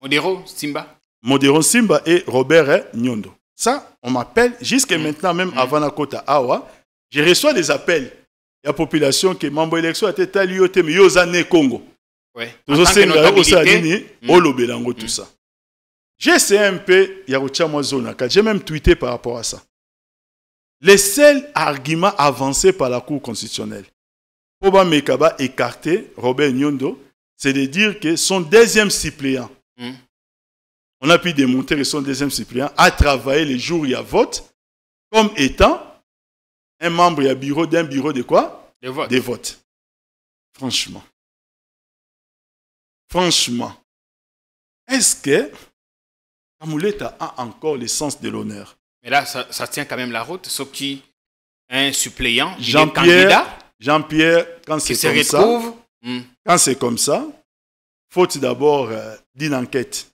Modero Simba Modéron Simba et Robert Nyondo. Ça, on m'appelle jusqu'à mm. maintenant, même mm. avant la côte à Awa, je reçois des appels. Il y a population qui est membre élection à tête à l'IOT, mais il Congo. Ouais. Tout ça. J'ai un peu, il y J'ai même tweeté par rapport à ça. Le seul argument avancé par la Cour constitutionnelle pour Mekaba écarté, Robert Nyondo, c'est de dire que son deuxième suppléant, mm on a pu démontrer que son deuxième suppléant a travaillé les jours où il y a vote comme étant un membre d'un bureau, d'un bureau de quoi Des votes. Franchement. Franchement. Est-ce que Kamouleta a encore le sens de l'honneur Mais là, ça, tient quand même la route, sauf qui un suppléant, Jean-Pierre, Jean-Pierre, hmm. quand c'est comme, ça, quand c'est comme ça, faut d'abord euh, d'une enquête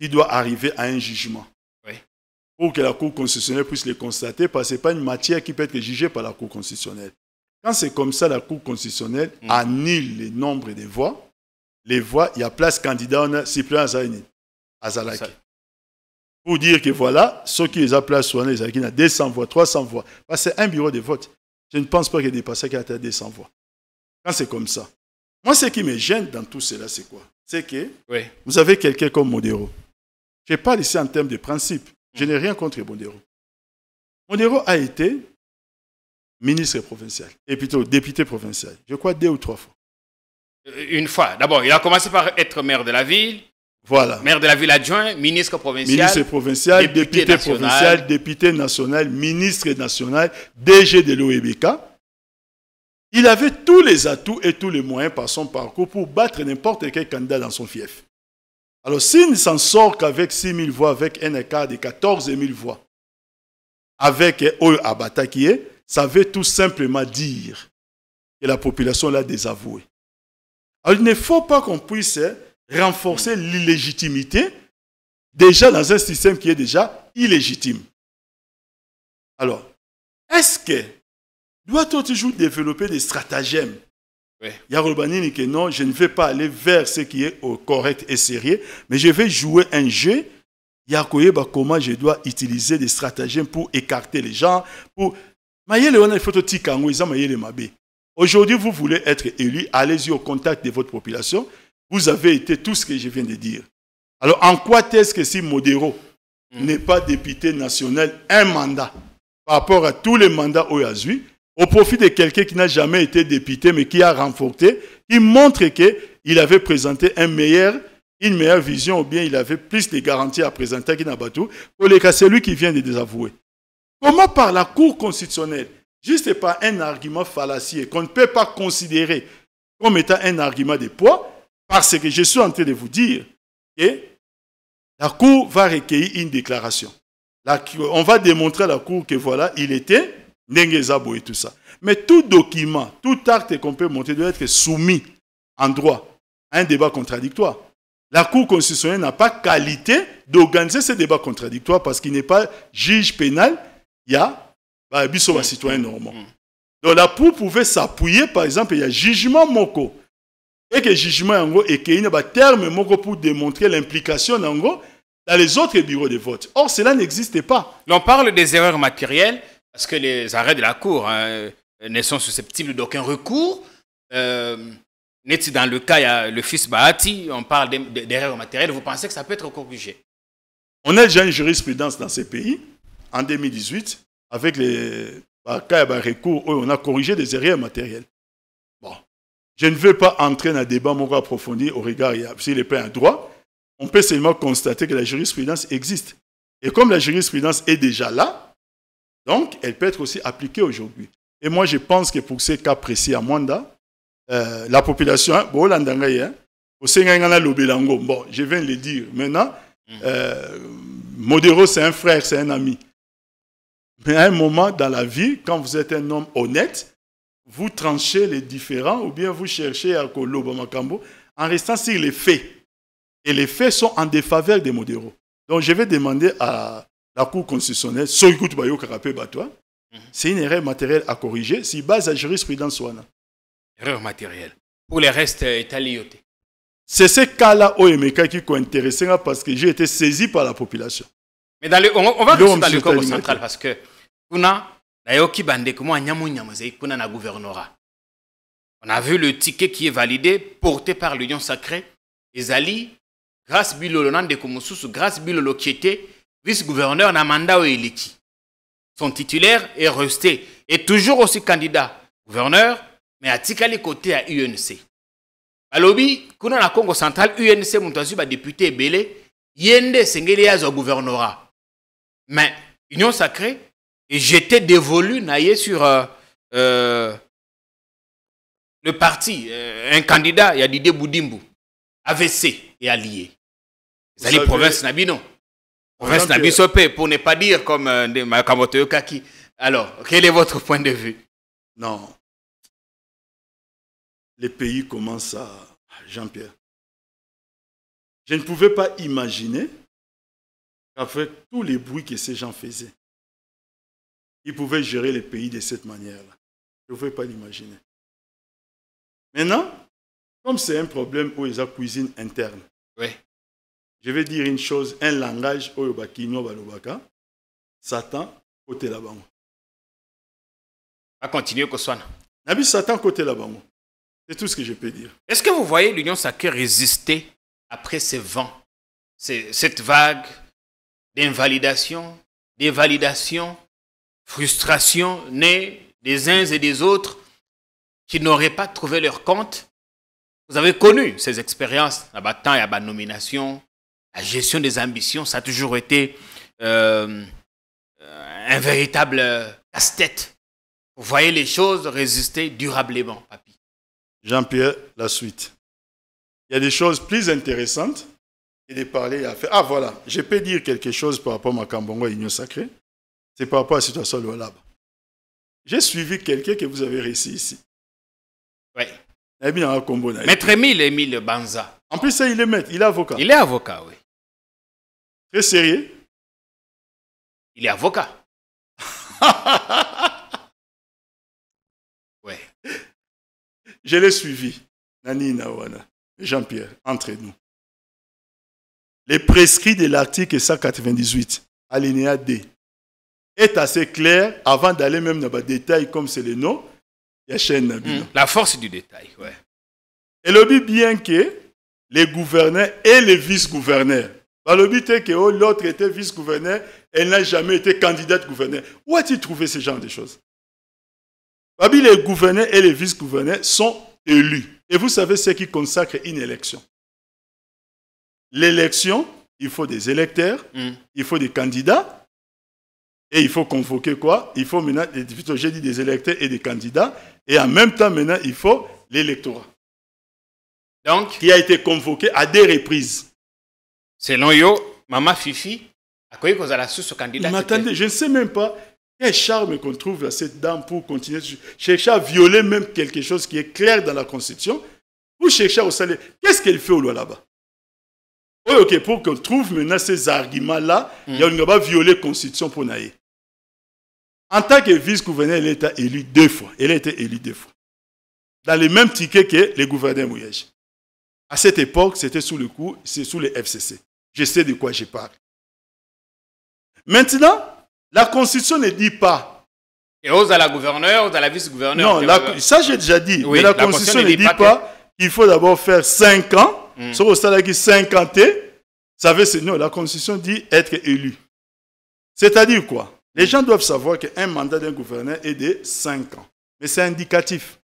il doit arriver à un jugement. Pour que la Cour constitutionnelle puisse le constater, parce que ce n'est pas une matière qui peut être jugée par la Cour constitutionnelle. Quand c'est comme ça, la Cour constitutionnelle mm. annule le nombre de voix. Les voix, il y a place candidat, on a Cyprien Azalaki. Pour dire que voilà, ceux qui les appellent il ils a 200 voix, 300 voix. Parce que c'est un bureau de vote. Je ne pense pas qu'il y dépasse qui qui a 200 voix. Quand c'est comme ça. Moi, ce qui me gêne dans tout cela, c'est quoi C'est que vous avez quelqu'un comme Modéro. Je parle ici en termes de principe. Je n'ai rien contre Bondero. Bondero a été ministre provincial, et plutôt député provincial, je crois deux ou trois fois. Euh, une fois. D'abord, il a commencé par être maire de la ville. Voilà. Maire de la ville adjoint, ministre provincial. Ministre provincial, député, député provincial, député national, ministre national, DG de l'OEBK. Il avait tous les atouts et tous les moyens par son parcours pour battre n'importe quel candidat dans son fief. Alors s'il ne s'en sort qu'avec 6 000 voix, avec un écart de 14 000 voix, avec qui est, ça veut tout simplement dire que la population l'a désavoué. Alors il ne faut pas qu'on puisse hein, renforcer l'illégitimité déjà dans un système qui est déjà illégitime. Alors, est-ce que doit-on toujours développer des stratagèmes Yaroba que non, je ne vais pas aller vers ce qui est correct et sérieux, mais je vais jouer un jeu. Yakoyeba, comment je dois utiliser des stratagèmes pour écarter les gens, pour. Aujourd'hui, vous voulez être élu, allez-y au contact de votre population. Vous avez été tout ce que je viens de dire. Alors, en quoi est-ce que si Modéro hmm. n'est pas député national, un mandat par rapport à tous les mandats au Yazui, au profit de quelqu'un qui n'a jamais été député, mais qui a remporté, il montre qu'il avait présenté une meilleure vision, ou bien il avait plus de garanties à présenter à Kinabatu, pour les cas, c'est lui qui vient de désavouer. Comment par la Cour constitutionnelle, juste par un argument fallacieux, qu'on ne peut pas considérer comme étant un argument de poids, parce que je suis en train de vous dire que la Cour va recueillir une déclaration. on va démontrer à la Cour que voilà, il était et tout ça. Mais tout document, tout acte qu'on peut monter doit être soumis en droit à un débat contradictoire. La Cour constitutionnelle n'a pas qualité d'organiser ce débat contradictoire parce qu'il n'est pas juge pénal, il y a bah, un mm. citoyen normal mm. Donc la Cour pouvait s'appuyer, par exemple, il y a jugement Moko. Et que jugement gros et qu'il y a bah, terme Moko pour démontrer l'implication d'ango dans les autres bureaux de vote. Or, cela n'existe pas. on parle des erreurs matérielles, parce que les arrêts de la Cour hein, euh, ne sont susceptibles d'aucun recours. Euh, dans le cas, il y a le fils Bahati, on parle d'erreurs matérielles, vous pensez que ça peut être corrigé On a déjà une jurisprudence dans ces pays, en 2018, avec les cas et recours on a corrigé des erreurs matérielles. Bon, je ne veux pas entrer dans un débat mon approfondi au regard s'il n'est pas un droit. On peut seulement constater que la jurisprudence existe. Et comme la jurisprudence est déjà là, donc, elle peut être aussi appliquée aujourd'hui. Et moi, je pense que pour ces cas précis à Mwanda, euh, la population, hein, hein, bon, je viens de le dire. Maintenant, mhm. euh, Modero, c'est un frère, c'est un ami. Mais à un moment dans la vie, quand vous êtes un homme honnête, vous tranchez les différents ou bien vous cherchez à au Makambo en restant sur les faits. Et les faits sont en défaveur de Modero. Donc je vais demander à la Cour constitutionnelle, mhm. c'est une erreur matérielle à corriger si base à jurisprudence. Erreur matérielle. Pour le reste, euh, c'est ce cas-là où e, qui est parce que j'ai été saisi par la population. Mais dans le, on, on va rester dans le corps central parce que on a vu le ticket qui est validé, porté par l'Union sacrée, les alliés, grâce à Bilolo, grâce à Bilolo qui vice-gouverneur na mandat Son titulaire est resté et toujours aussi candidat gouverneur, mais les côté à UNC. on a la Congo central UNC montazu ba député yende sengeli au gouvernorat. Mais Union sacrée et j'étais dévolu naillé sur euh, euh, le parti euh, un candidat il y a Didier Boudimbu AVC et allié. les provinces Nabino. Reste à euh, Bissopé, pour ne pas dire comme euh, des Makamoto kaki. Alors, quel est votre point de vue Non. Les pays commencent à. Jean-Pierre. Je ne pouvais pas imaginer qu'avec tous les bruits que ces gens faisaient, ils pouvaient gérer les pays de cette manière-là. Je ne pouvais pas l'imaginer. Maintenant, comme c'est un problème où ils ont cuisine interne, ouais. Je vais dire une chose, un langage, Satan, côté là-bas. À continuer, Koswana. Nabi Satan, côté là-bas. C'est tout ce que je peux dire. Est-ce que vous voyez l'Union Sacrée résister après ces vents, cette vague d'invalidation, d'évalidation, frustration née des uns et des autres qui n'auraient pas trouvé leur compte Vous avez connu ces expériences à Batan et à nomination, la gestion des ambitions, ça a toujours été euh, un véritable euh, casse-tête. Vous voyez les choses résister durablement, papy. Jean-Pierre, la suite. Il y a des choses plus intéressantes et de parler à faire. Ah voilà, je peux dire quelque chose par rapport à Makambongo et l'union Sacrée. C'est par rapport à la situation de l'Olab. J'ai suivi quelqu'un que vous avez réussi ici. Oui. Maître Emile, Emile Banza. En plus, il est maître, il est avocat. Il est avocat, oui. Très sérieux. Il est avocat. ouais. Je l'ai suivi, Nani Jean-Pierre, entre nous. Les prescrits de l'article 198, alinéa D, est assez clair avant d'aller même dans le détail, comme c'est le nom. Hmm. La La force du détail, ouais. Et le dit bien que les gouverneurs et les vice-gouverneurs. que oh, l'autre était vice-gouverneur, elle n'a jamais été candidate gouverneur. Où a-t-il trouvé ce genre de choses les gouverneurs et les vice-gouverneurs sont élus. Et vous savez ce qui consacre une élection. L'élection, il faut des électeurs, hmm. il faut des candidats, et il faut convoquer quoi Il faut maintenant, j'ai dit des électeurs et des candidats, et en même temps maintenant, il faut l'électorat qui a été convoqué à deux reprises. Selon yo, Maman Fifi, à quoi il la sous ce candidat Mais je ne sais même pas quel charme qu'on trouve à cette dame pour continuer, chercher à violer même quelque chose qui est clair dans la Constitution, Pour chercher au salaire. Qu'est-ce qu'elle fait au loi là-bas ok, pour qu'on trouve maintenant ces arguments-là, hmm. il n'y a pas va violer la Constitution pour naïe. En tant que vice-gouverneur, elle a été élue deux fois. Elle a été élue deux fois. Dans les mêmes tickets que le gouverneur Mouyage. À cette époque, c'était sous le coup, c'est sous le FCC. Je sais de quoi je parle. Maintenant, la Constitution ne dit pas. Et aux à la gouverneure, aux à la vice-gouverneur. Non, ça j'ai déjà dit. mais la, Constitution, ne dit pas, qu'il faut d'abord faire 5 ans. Hmm. Sauf au salaire qui 50 ça veut dire non, la Constitution dit être élu. C'est-à-dire quoi Les hmm. gens doivent savoir qu'un mandat d'un gouverneur est de 5 ans. Mais c'est indicatif.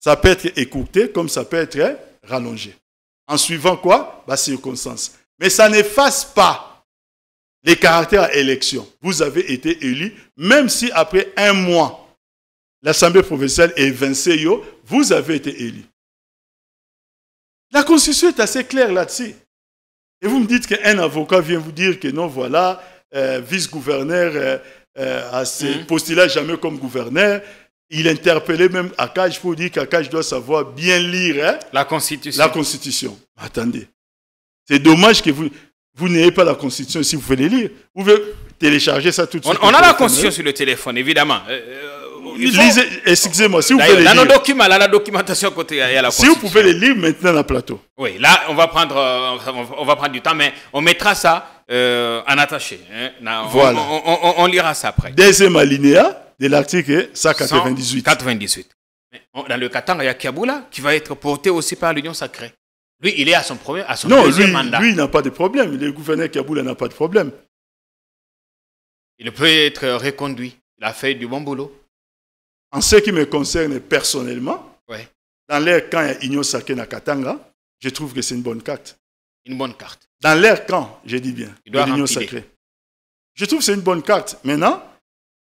Ça peut être écouté comme ça peut être rallongé en suivant quoi La bah, circonstance. Mais ça n'efface pas les caractères à élection. Vous avez été élu, même si après un mois, l'Assemblée provinciale est yo, vous avez été élu. La Constitution est assez claire là-dessus. Et vous me dites qu'un avocat vient vous dire que non, voilà, euh, vice-gouverneur euh, euh hum. jamais comme gouverneur, il interpellait même Il pour dire qu'Akaj doit savoir bien lire hein, la Constitution. La Constitution. Attendez. C'est dommage que vous, vous n'ayez pas la Constitution si vous voulez lire. Vous pouvez télécharger ça tout de suite. On, a la Constitution sur le téléphone, évidemment. Euh, euh, Lisez, excusez-moi, si vous pouvez les lire. Nos documents, là, la documentation côté, il y a Si vous pouvez les lire maintenant la plateau. Oui, là, on va prendre, euh, on va prendre du temps, mais on mettra ça en attaché. Hein. voilà. on, on lira ça après. Deuxième alinéa de l'article 198. Dans le Katanga, il y a Kiaboula qui va être porté aussi par l'Union sacrée. Lui, il est à son, premier, à son non, deuxième lui, mandat. Lui, il n'a pas de problème. Le gouverneur Kiaboula n'a pas de problème. Il peut être reconduit. Il a fait du bon boulot. En ce qui me concerne personnellement, dans l'air quand il y a Union sacrée le Katanga, je trouve que c'est une bonne carte. Une bonne carte. Dans l'air quand, je dis bien, l'Union sacrée. Je trouve que c'est une bonne carte. Maintenant,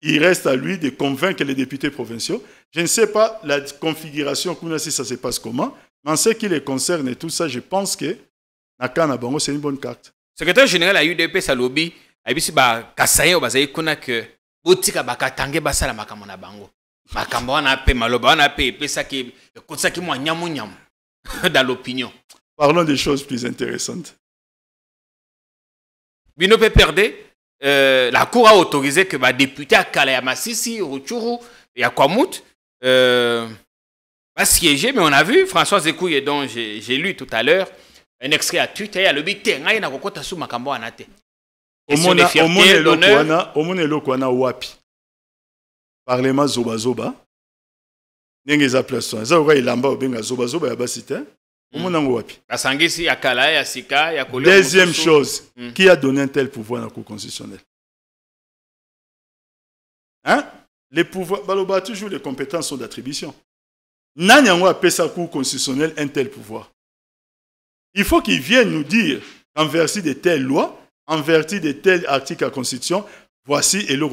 il reste à lui de convaincre les députés provinciaux. Je ne sais pas la configuration, si ça se passe comment, mais en ce qui les concerne et tout ça, je pense que Nakana Bango, c'est une bonne carte. Secrétaire général à UDP Salobi, abisi ba kasaye dit bah, kuna que botika bakatange basala makambo na bango. Makambo wana pe maloba wana pe epesaki ça mwa nyamu nyamu dans l'opinion. Parlons des choses plus intéressantes. Bino peut perdre euh, la cour a autorisé que ma députée à masisi ruchuru à kwamut euh, va siéger mais on a vu françois zekouye dont j'ai lu tout à l'heure un extrait à twitter alobi te ngai on de makambo wana te omona eloko wana wapi parlement zobazoba place ya Mm. deuxième chose mm. qui a donné un tel pouvoir la cour constitutionnelle hein les pouvoirs toujours les compétences sont d'attribution nani appelé la cour constitutionnelle un tel pouvoir il faut qu'il vienne nous dire en vertu de telles lois, en vertu de tel article à la constitution voici Elo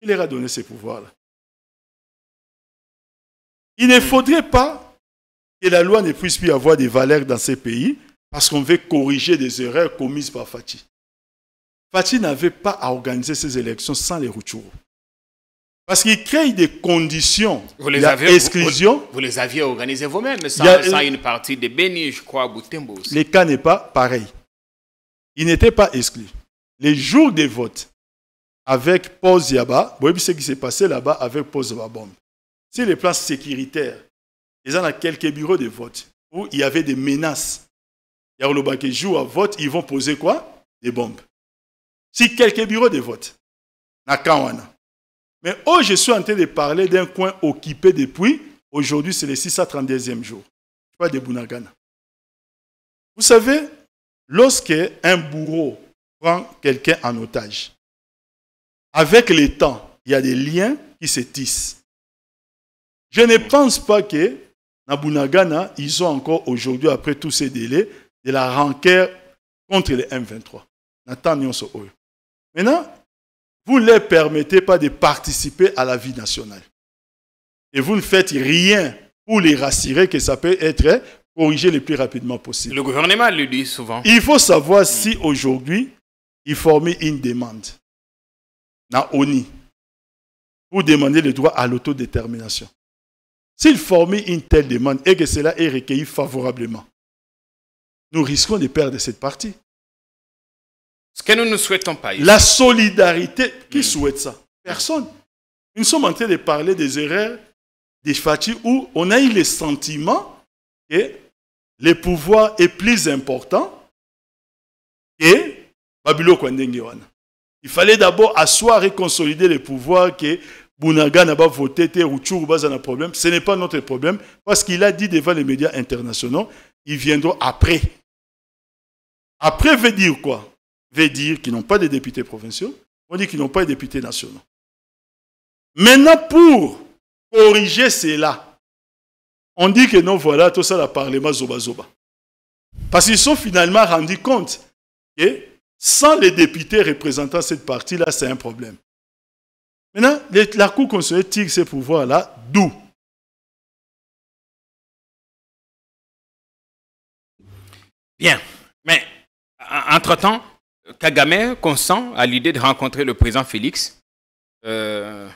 il leur a donné ces pouvoirs là il ne mm. faudrait pas et la loi ne puisse plus avoir des valeurs dans ces pays parce qu'on veut corriger des erreurs commises par Fatih. Fatih n'avait pas à organiser ces élections sans les Rutshuru. Parce qu'il crée des conditions d'exclusion. Vous, les aviez organisées vous-même, sans, une partie de Béni, je crois, Boutembo Le cas n'est pas pareil. Il n'était pas exclu. Les jours de vote, avec Pose Yaba, vous voyez ce qui s'est passé là-bas avec Pose Yaba bombe. C'est les places sécuritaires ils ont quelques bureaux de vote où il y avait des menaces. Il y a le bac joue à vote, ils vont poser quoi Des bombes. Si quelques bureaux de vote, Mais oh, je suis en train de parler d'un coin occupé depuis, aujourd'hui c'est le 632e jour. Je parle de Bunagana. Vous savez, lorsque un bourreau prend quelqu'un en otage, avec le temps, il y a des liens qui se tissent. Je ne pense pas que Nabunagana, ils ont encore aujourd'hui, après tous ces délais, de la rancœur contre les M23. Maintenant, vous ne les permettez pas de participer à la vie nationale. Et vous ne faites rien pour les rassurer que ça peut être corrigé le plus rapidement possible. Le gouvernement le dit souvent. Il faut savoir si aujourd'hui, ils forment une demande na ONI pour demander le droit à l'autodétermination. S'il forme une telle demande et que cela est recueilli favorablement, nous risquons de perdre cette partie. Ce que nous ne souhaitons pas. La solidarité, qui mm. souhaite ça Personne. Nous sommes en train de parler des erreurs des fatigues où on a eu le sentiment que le pouvoir est plus important que Kwandengiwana. Il fallait d'abord asseoir et consolider le pouvoir que Bounaga n'a pas voté, un problème. Ce n'est pas notre problème, parce qu'il a dit devant les médias internationaux, ils viendront après. Après veut dire quoi Veut dire qu'ils n'ont pas de députés provinciaux, on dit qu'ils n'ont pas de députés nationaux. Maintenant, pour corriger cela, on dit que non, voilà, tout ça, le Parlement Zoba Zoba. Parce qu'ils sont finalement rendus compte que sans les députés représentant cette partie-là, c'est un problème. Maintenant, la Cour constitutionnelle tire ces pouvoirs-là d'où Bien. Mais, entre-temps, Kagame consent à l'idée de rencontrer le président Félix. Euh,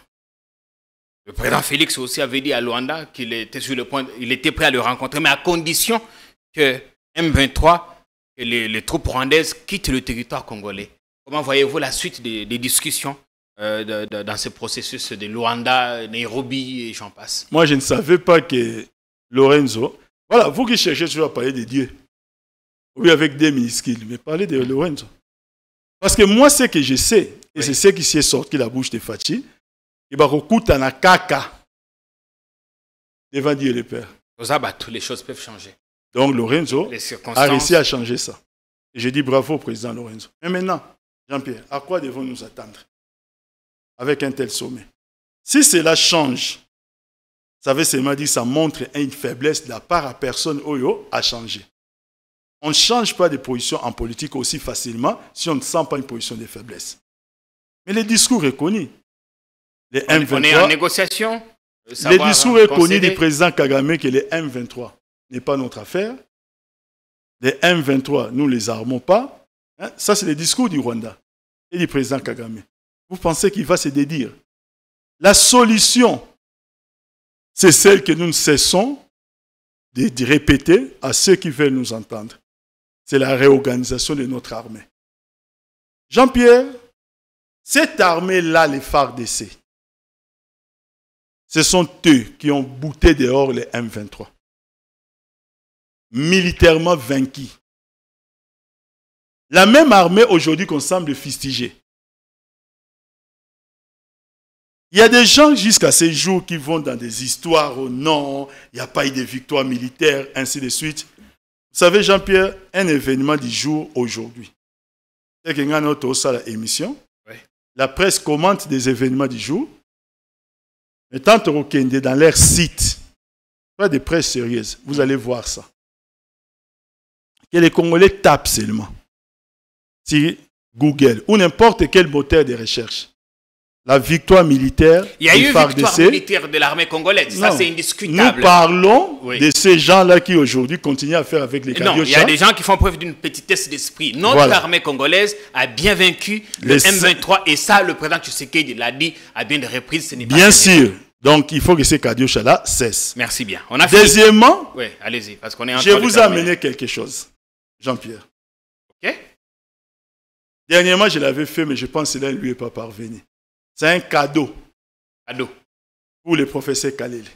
le président Félix aussi avait dit à Luanda qu'il était sur le point, il était prêt à le rencontrer, mais à condition que M23 et les, troupes rwandaises quittent le territoire congolais. Comment voyez-vous la suite des discussions euh, dans ce processus de Luanda, Nairobi et j'en passe. Moi, je ne savais pas que Lorenzo. Voilà, vous qui cherchez toujours à parler de Dieu. Oui, avec des minuscules, mais parlez de Lorenzo. Parce que moi, ce que je sais, et c'est ce qui s'est sorti la bouche de Fatih, il va la caca devant Dieu le Père. toutes les choses peuvent changer. Donc Lorenzo a réussi à changer ça. Et je dis bravo au président Lorenzo. Mais maintenant, Jean-Pierre, à quoi devons-nous attendre avec un tel sommet. Si cela change, ça veut seulement dire que ça montre une faiblesse de la part à personne Oyo à changer. On ne change pas de position en politique aussi facilement si on ne sent pas une position de faiblesse. Mais le discours est connu. Les M23, on est en négociation. Euh, le discours est hein, connu du président Kagame que les M23 n'est pas notre affaire. Les M23, nous ne les armons pas. Hein, ça, c'est le discours du Rwanda et du président Kagame vous pensez qu'il va se dédire. La solution, c'est celle que nous ne cessons de répéter à ceux qui veulent nous entendre. C'est la réorganisation de notre armée. Jean-Pierre, cette armée-là, les FARDC, ce sont eux qui ont bouté dehors les M23. Militairement vaincus. La même armée aujourd'hui qu'on semble fustiger. Il y a des gens jusqu'à ces jours qui vont dans des histoires, au oh nom, il n'y a pas eu de victoire militaire, ainsi de suite. Vous savez, Jean-Pierre, un événement du jour aujourd'hui. C'est qu'il y a la émission. La presse commente des événements du jour. Mais tant que dans leur site, pas de presse sérieuse, vous allez voir ça. Que les Congolais tapent seulement. Si Google ou n'importe quel moteur de recherche la victoire militaire. Il y a eu une victoire militaire de l'armée congolaise, ça c'est indiscutable. Nous parlons de ces gens-là qui aujourd'hui continuent à faire avec les Kadiocha. Non, il y a des gens qui font preuve d'une petitesse d'esprit. Notre armée congolaise a bien vaincu le M23 et ça le président Tshisekedi l'a dit à bien des reprises. bien sûr. Donc il faut que ces kadiocha là cessent. Merci bien. On a Deuxièmement, allez-y, parce qu'on est en je vous ai amené quelque chose, Jean-Pierre. Ok. Dernièrement, je l'avais fait, mais je pense que là, lui est pas parvenu. C'est un cadeau. Cadeau. Pour le professeur Kalele.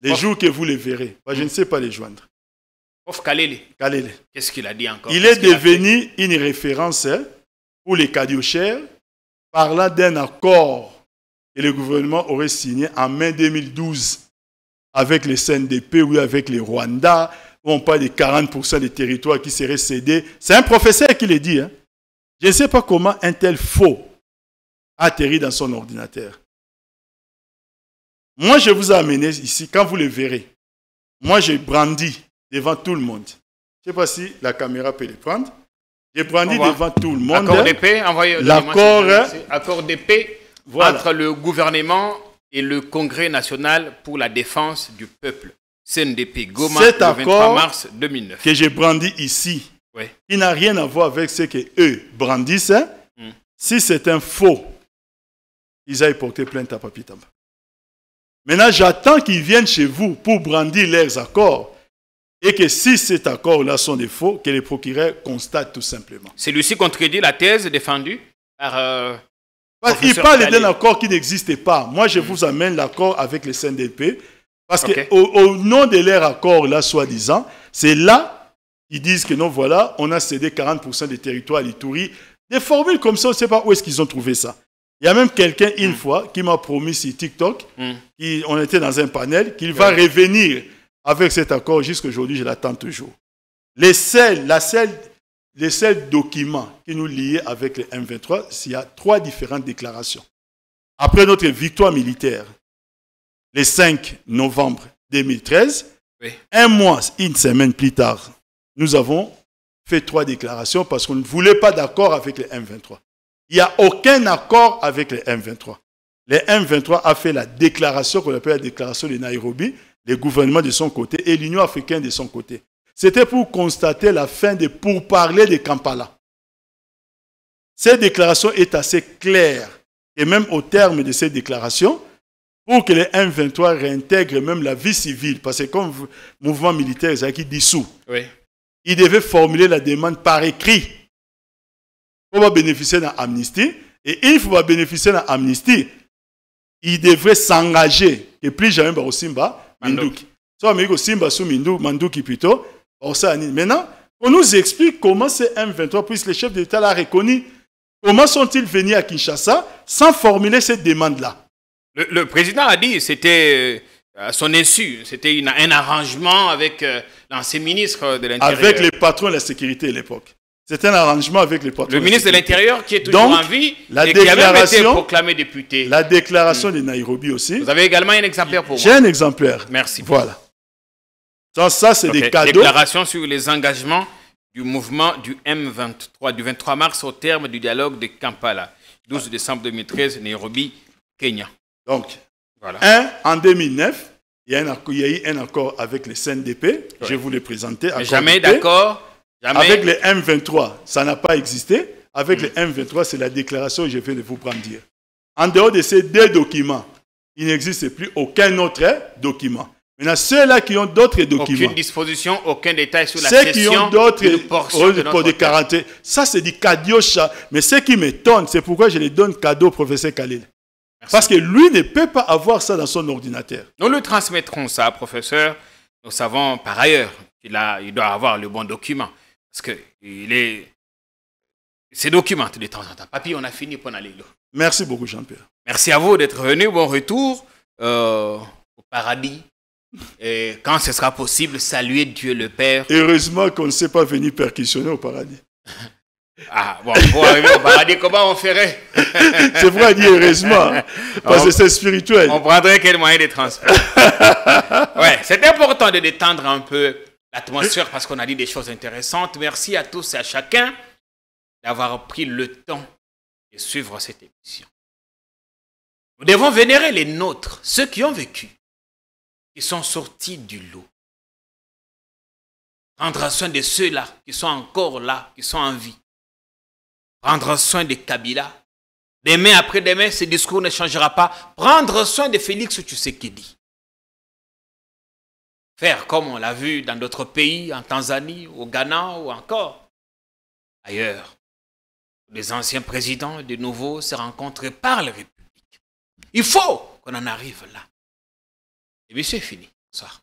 Les jours que vous le verrez, je ne hmm. sais pas les joindre. Prof Kalele. Kalele. Qu'est-ce qu'il a dit encore Il est, devenu une référence hein, pour les par parlant d'un accord que le gouvernement aurait signé en mai 2012 avec les CNDP ou avec les Rwanda où on parle de 40% des territoires qui seraient cédés. C'est un professeur qui le dit. Hein. Je ne sais pas comment un tel faux atterri dans son ordinateur. Moi, je vous ai amené ici, quand vous le verrez, moi, j'ai brandi devant tout le monde. Je ne sais pas si la caméra peut le prendre. J'ai brandi devant tout le monde. L'accord d'épée entre le gouvernement et le Congrès national pour la défense du peuple. CNDP Goma, Cet 23 mars 2009. que j'ai brandi ici, il n'a rien à voir avec ce que eux brandissent. Hein. Mm. Si c'est un faux ils aillent porter plainte à Papi Tamba. Maintenant, j'attends qu'ils viennent chez vous pour brandir leurs accords et que si cet accord là sont des faux, que les procureurs constatent tout simplement. C'est Celui-ci contredit la thèse défendue par... Euh, parce il parle d'un accord qui n'existait pas. Moi, je mm. vous amène l'accord avec le CNDP parce qu'au au nom de leur accord, là, soi-disant, c'est là qu'ils disent que non, voilà, on a cédé 40% des territoires à l'Itourie. Des formules comme ça, on ne sait pas où est-ce qu'ils ont trouvé ça. Il y a même quelqu'un, une mm. fois, qui m'a promis sur TikTok, mm. on était dans un panel, qu'il va revenir avec cet accord. jusqu'à aujourd'hui, je l'attends toujours. Les seuls, documents qui nous liaient avec le M23, il y a trois différentes déclarations. Après notre victoire militaire, le 5 novembre 2013, un mois, une semaine plus tard, nous avons fait trois déclarations parce qu'on ne voulait pas d'accord avec le M23. Il n'y a aucun accord avec les M23. Les M23 a fait la déclaration qu'on appelle la déclaration de Nairobi, Les gouvernements de son côté et l'Union africaine de son côté. C'était pour constater la fin des pourparlers de Kampala. Cette déclaration est assez claire. Et même au terme de cette déclaration, pour que les M23 réintègrent même la vie civile, parce que comme mouvement militaire, c'est dissous, Il devait formuler la demande par écrit on va bénéficier d'un amnistie. Et il faut bénéficier d'un amnistie. Il devrait s'engager. Et plus jamais, au Simba, Mindouki. Soit au Simba, Mandouki plutôt. Maintenant, on nous explique comment ces M23, puisque les chefs d'État l'a reconnu. Comment sont-ils venus à Kinshasa sans formuler cette demande-là le, président a dit c'était euh, à son insu, c'était un arrangement avec euh, l'ancien ministre de l'Intérieur. Avec les patrons de la sécurité à l'époque. C'est un arrangement avec les portes. Le ministre de l'Intérieur qui est toujours en vie la et qui a été proclamé député. La déclaration hmm. de Nairobi aussi. Vous avez également un exemplaire pour moi. J'ai un exemplaire. Merci. Voilà. Donc ça, c'est des cadeaux. Déclaration sur les engagements du mouvement du M23 du 23 mars au terme du dialogue de Kampala. 12 décembre 2013, Nairobi, Kenya. Donc, voilà. un, en 2009, il y, a un, eu un accord avec le CNDP. Je vous l'ai présenté. jamais d'accord avec le M23, ça n'a pas existé. Avec le M23, c'est la déclaration que je viens de vous prendre dire. En dehors de ces deux documents, il n'existe plus aucun autre document. Maintenant, ceux-là qui ont d'autres documents. Aucune disposition, aucun détail sur la ceux Ceux qui ont d'autres portions de, de Ça, c'est du cadeau Mais ce qui m'étonne, c'est pourquoi je les donne cadeau au professeur Khalil. Parce que lui ne peut pas avoir ça dans son ordinateur. Nous le transmettrons ça, professeur. Nous savons par ailleurs qu'il il doit avoir le bon document. Parce que il est. C'est documenté de temps en temps. Papy, on a fini pour aller là. Merci beaucoup, Jean-Pierre. Merci à vous d'être venu. Bon retour euh, au paradis. Et quand ce sera possible, saluer Dieu le Père. Heureusement qu'on ne s'est pas venu perquisitionner au paradis. Ah, bon, pour arriver au paradis, comment on ferait C'est vrai, heureusement, hein, parce que c'est spirituel. On prendrait quel moyen de transport Ouais, c'est important de détendre un peu l'atmosphère parce qu'on a dit des choses intéressantes. Merci à tous et à chacun d'avoir pris le temps de suivre cette émission. Nous devons vénérer les nôtres, ceux qui ont vécu, qui sont sortis du lot. Prendre soin de ceux-là qui sont encore là, qui sont en vie. Prendre soin de Kabila. Demain après demain, ce discours ne changera pas. Prendre soin de Félix tu sais dit faire comme on l'a vu dans d'autres pays, en Tanzanie, au Ghana ou encore ailleurs. Les anciens présidents et de nouveaux se rencontrent par la République. Il faut qu'on en arrive là. Et puis c'est fini. Bonsoir.